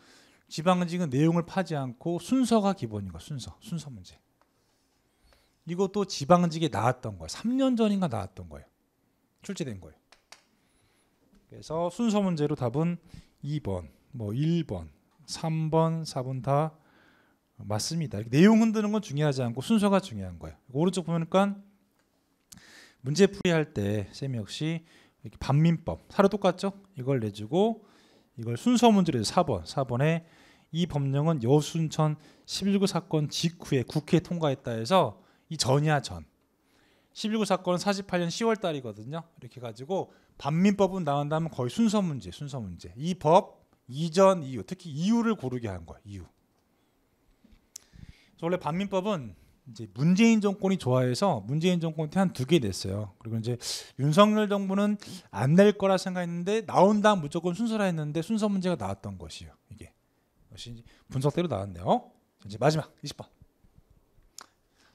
지방직은 내용을 파지 않고 순서가 기본인 거 순서 순서 문제. 이것도 지방직에 나왔던 거예요. 3년 전인가 나왔던 거예요. 출제된 거예요. 그래서 순서 문제로 답은 2번, 뭐 1번, 3번, 4번 다 맞습니다. 내용 흔드는 건 중요하지 않고 순서가 중요한 거예요. 오른쪽 보니까 문제 풀이할 때 쌤이 역시 반민법 사료 똑같죠? 이걸 내주고 이걸 순서 문제로 4번 4번에 이 법령은 여순천 11구 사건 직후에 국회 통과했다 해서 이 전이야 전 11구 사건은 48년 10월 달이거든요. 이렇게 가지고 반민법은 나온다면 거의 순서 문제 순서 문제 이 법 이전 이유 특히 이유를 고르게 한 거예요. 이유 원래 반민법은 이제 문재인 정권이 좋아해서 문재인 정권 때 한 두개 냈어요. 그리고 이제 윤석열 정부는 안 낼 거라 생각했는데 나온다 무조건 순서라 했는데 순서 문제가 나왔던 것이요. 이게 역시 분석대로 나왔네요. 이제 마지막 20번.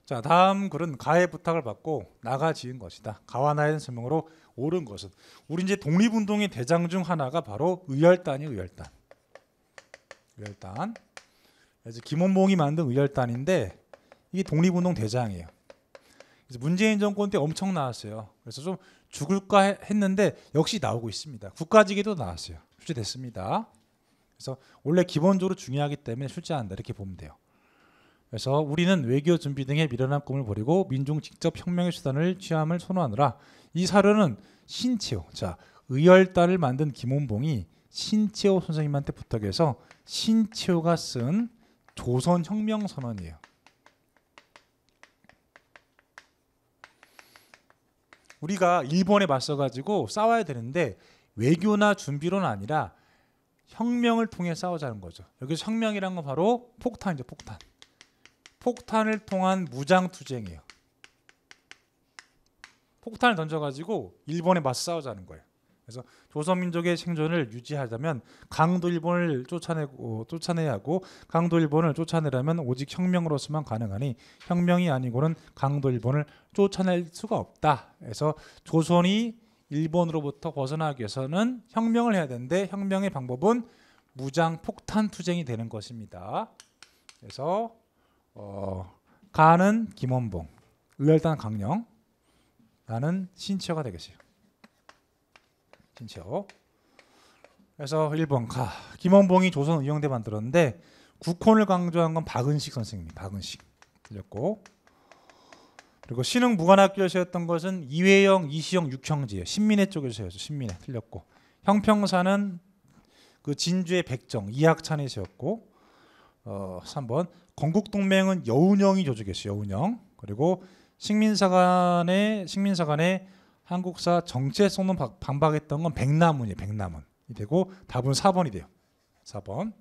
자 다음 글은 가해 부탁을 받고 나가 지은 것이다. 가와 나의 설명으로 옳은 것은 우리 이제 독립운동의 대장 중 하나가 바로 의열단이 의열단. 의열단. 그래 김원봉이 만든 의열단인데 이게 독립운동 대장이에요. 그래 문재인 정권 때 엄청 나왔어요. 그래서 좀 죽을까 했는데 역시 나오고 있습니다. 국가직에도 나왔어요. 출제됐습니다. 그래서 원래 기본적으로 중요하기 때문에 출제한다 이렇게 보면 돼요. 그래서 우리는 외교 준비 등의 미련한 꿈을 버리고 민중 직접 혁명의 수단을 취함을 선호하느라 이 사료는 신채호 자 의열단을 만든 김원봉이 신채호 선생님한테 부탁해서 신채호가 쓴 조선혁명 선언이에요. 우리가 일본에 맞서가지고 싸워야 되는데 외교나 준비로는 아니라 혁명을 통해 싸우자는 거죠. 여기서 혁명이란 건 바로 폭탄이죠, 폭탄. 폭탄을 통한 무장 투쟁이에요. 폭탄을 던져가지고 일본에 맞서 싸우자는 거예요. 그래서 조선민족의 생존을 유지하자면 강도 일본을 쫓아내고 쫓아내야 하고 강도 일본을 쫓아내려면 오직 혁명으로서만 가능하니 혁명이 아니고는 강도 일본을 쫓아낼 수가 없다. 그래서 조선이 일본으로부터 벗어나기 위해서는 혁명을 해야 되는데 혁명의 방법은 무장 폭탄 투쟁이 되는 것입니다. 그래서 어, 가는 김원봉, 의열단 강령, 나는 신치어가 되겠어요. 심지어. 그래서 1번 가. 김원봉이 조선 의용대 만들었는데 국혼을 강조한 건 박은식 선생님이 박은식 들렸고 그리고 신흥 무관학교에서였던 것은 이회영, 이시영, 육형지예요. 신민회 쪽에서였죠. 신민회 틀렸고 형평사는 그 진주의 백정, 이학찬에서였고 어, 3번 건국동맹은 여운형이 조직했어요. 여운형 그리고 식민사관의 식민사관의 한국사 정체성론 방박했던건 백남훈이에요. 백남훈 되고 답은 4번이 돼요. 4번.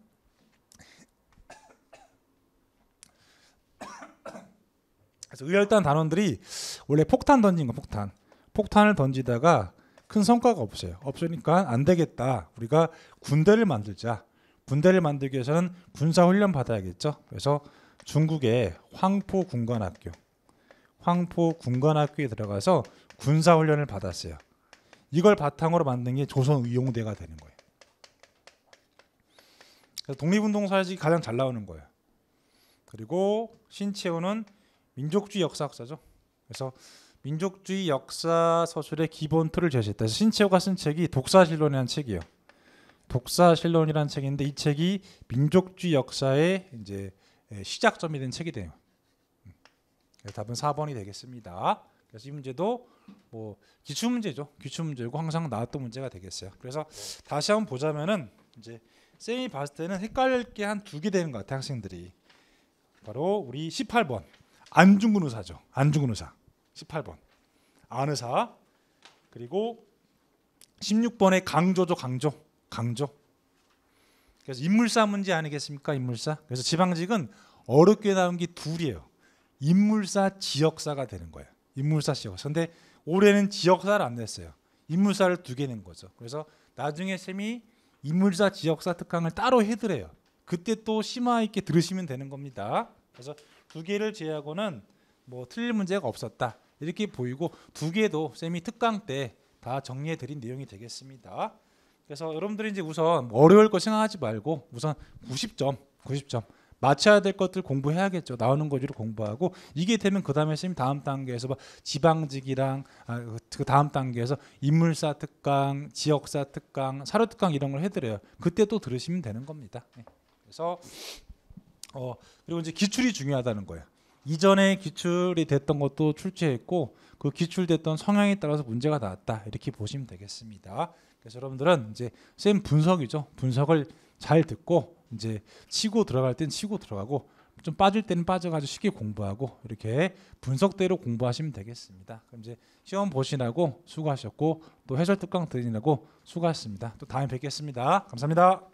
(coughs) 그래서 의열단 단원들이 원래 폭탄 던진 거 폭탄. 폭탄을 던지다가 큰 성과가 없어요. 없으니까 안 되겠다. 우리가 군대를 만들자. 군대를 만들기 위해서는 군사 훈련 받아야겠죠. 그래서 중국의 황포 군관학교, 황포 군관학교에 들어가서 군사 훈련을 받았어요. 이걸 바탕으로 만든 게 조선 의용대가 되는 거예요. 그래서 독립운동 사회직 가장 잘 나오는 거예요. 그리고 신채호는 민족주의 역사학자죠. 그래서 민족주의 역사 서술의 기본 틀을 제시했다. 신채호가 쓴 책이 독사실론이라는 책이에요. 독사실론이라는 책인데 이 책이 민족주의 역사의 이제 시작점이 된 책이 돼요. 답은 4번이 되겠습니다. 그래서 이 문제도 뭐 기출 문제죠. 기출 문제고 항상 나왔던 문제가 되겠어요. 그래서 다시 한번 보자면은 이제 쌤이 봤을 때는 헷갈릴 게 한 두 개 되는 것같아 학생들이 바로 우리 18번 안중근 의사죠. 안중근 의사 18번 안 의사 그리고 16번의 강조죠. 강조 강조 그래서 인물사 문제 아니겠습니까? 인물사 그래서 지방직은 어렵게 나온 게 둘이에요. 인물사 지역사가 되는 거예요. 인물사 씨 시험. 그런데 올해는 지역사를 안 냈어요. 인물사를 두 개 낸 거죠. 그래서 나중에 쌤이 인물사 지역사 특강을 따로 해드려요. 그때 또 심화 있게 들으시면 되는 겁니다. 그래서 두 개를 제외하고는 뭐 틀릴 문제가 없었다 이렇게 보이고 두 개도 쌤이 특강 때 다 정리해 드린 내용이 되겠습니다. 그래서 여러분들이 이제 우선 어려울 거 생각하지 말고 우선 90점, 90점 맞춰야 될 것들 공부해야겠죠. 나오는 거지로 공부하고 이게 되면 그 다음에 쌤 다음 단계에서 막 뭐 지방직이랑 아, 그, 그 다음 단계에서 인물사 특강, 지역사 특강, 사료 특강 이런 걸 해드려요. 그때 또 들으시면 되는 겁니다. 네. 그래서 어 그리고 이제 기출이 중요하다는 거예요. 이전에 기출이 됐던 것도 출제했고 그 기출됐던 성향에 따라서 문제가 나왔다 이렇게 보시면 되겠습니다. 그래서 여러분들은 이제 쌤 분석이죠. 분석을 잘 듣고 이제 치고 들어갈 땐 치고 들어가고 좀 빠질 때는 빠져가지고 쉽게 공부하고 이렇게 분석대로 공부하시면 되겠습니다. 그럼 이제 시험 보시라고 수고하셨고 또 해설 특강 들으라고 수고하셨습니다. 또 다음에 뵙겠습니다. 감사합니다.